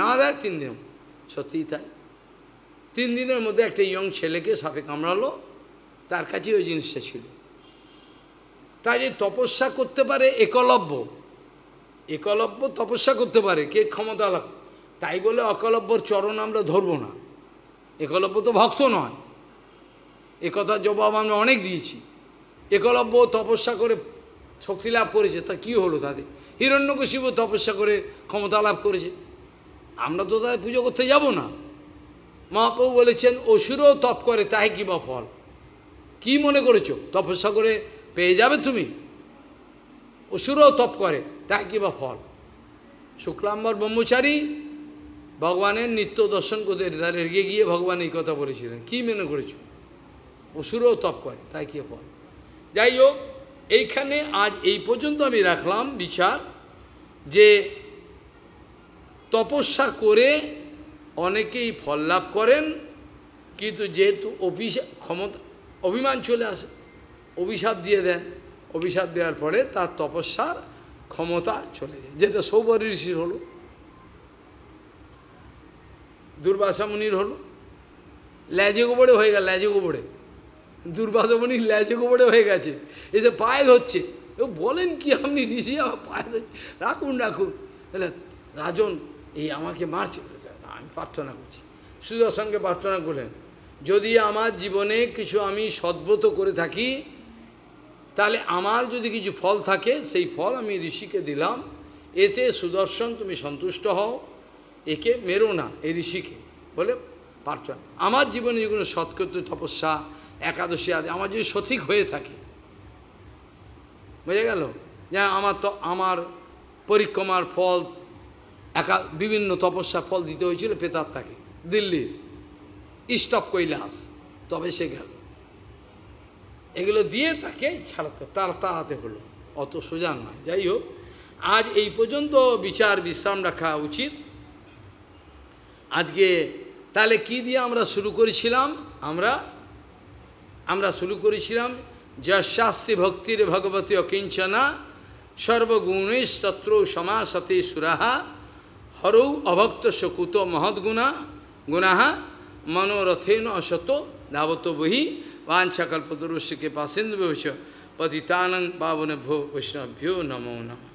না দেয় তিন দিন সত্যিই তাই তিন দিনের মধ্যে একটা ইয়ং ছেলেকে সাপে কামড়ালো তার কাছে ওই জিনিসটা ছিল তাই যে তপস্যা করতে পারে একলব্য একলব্য তপস্যা করতে পারে কে ক্ষমতা তাই বলে অকলব্যর চরণ আমরা ধরবো না একলব্য তো ভক্ত নয় একথা জবাব আমরা অনেক দিয়েছি একলব্য তপস্যা করে শক্তি লাভ করেছে তা কি হলো তাদের হিরণ্যকশিব তপস্যা করে ক্ষমতা লাভ করেছে আমরা তো তাদের পুজো করতে যাব না মহাপ্রভু বলেছেন অসুরও তপ করে তাই কি বা ফল কি মনে করেছো তপস্যা করে পেয়ে যাবে তুমি অসুরও তপ করে তাই কি বা ফল শুক্লাম্বর ব্রহ্মচারী ভগবানের নিত্য দর্শন করতে তার এগিয়ে গিয়ে ভগবান এই কথা বলেছিলেন কি মেনে করেছ অসুরও তপ করে তাই কি ফল যাই হোক এইখানে আজ এই পর্যন্ত আমি রাখলাম বিচার যে তপস্যা করে অনেকেই ফল লাভ করেন কিন্তু যেহেতু অভিশ ক্ষমতা অভিমান চলে আসে অভিশাপ দিয়ে দেন অভিশাপ দেওয়ার পরে তার তপস্যার ক্ষমতা চলে যায় যেটা সৌবর ঋষির হলো দুর্বাসা মুনির হলো ল্যাজে গোবরে হয়ে গেল ল্যাজে গোবরে দুর্বাসা মুনির ল্যাজে গোবরে হয়ে গেছে এসে পায়ে ধরছে ও বলেন কি আপনি ঋষি আমার পায়ে রাখুন রাখুন তাহলে রাজন এই আমাকে মারছে আমি প্রার্থনা করছি সুদর্শনকে প্রার্থনা করলেন যদি আমার জীবনে কিছু আমি সদ্ব্রত করে থাকি তাহলে আমার যদি কিছু ফল থাকে সেই ফল আমি ঋষিকে দিলাম এতে সুদর্শন তুমি সন্তুষ্ট হও একে মেরো না এই ঋষিকে বলে প্রার্থনা আমার জীবনে যেগুলো সৎকৃত তপস্যা একাদশী আদি আমার যদি সঠিক হয়ে থাকে বুঝে গেল যে আমার তো আমার পরিক্রমার ফল একা বিভিন্ন তপস্যার ফল দিতে হয়েছিল পেতার তাকে দিল্লির স্টপ কৈলাস তবে সে গেল এগুলো দিয়ে তাকে ছাড়াতে তার তাড়াতে হলো অত সোজা নয় যাই হোক আজ এই পর্যন্ত বিচার বিশ্রাম রাখা উচিত আজকে তাহলে কি দিয়ে আমরা শুরু করেছিলাম আমরা আমরা শুরু করেছিলাম যশাস্তি ভক্তির ভগবতী অকিঞ্চনা সর্বগুণৈস্তত্র সমাসতে সুরাহা হরৌ অভক্ত সকুত মহৎগুণা গুণাহা মনোরথেন অসত ধাবত বহি বাঞ্ছাকল্পতরুষ্যকে পাশেন্দু পতিতানং পাবনেভ্য বৈষ্ণভ্যো নমো নম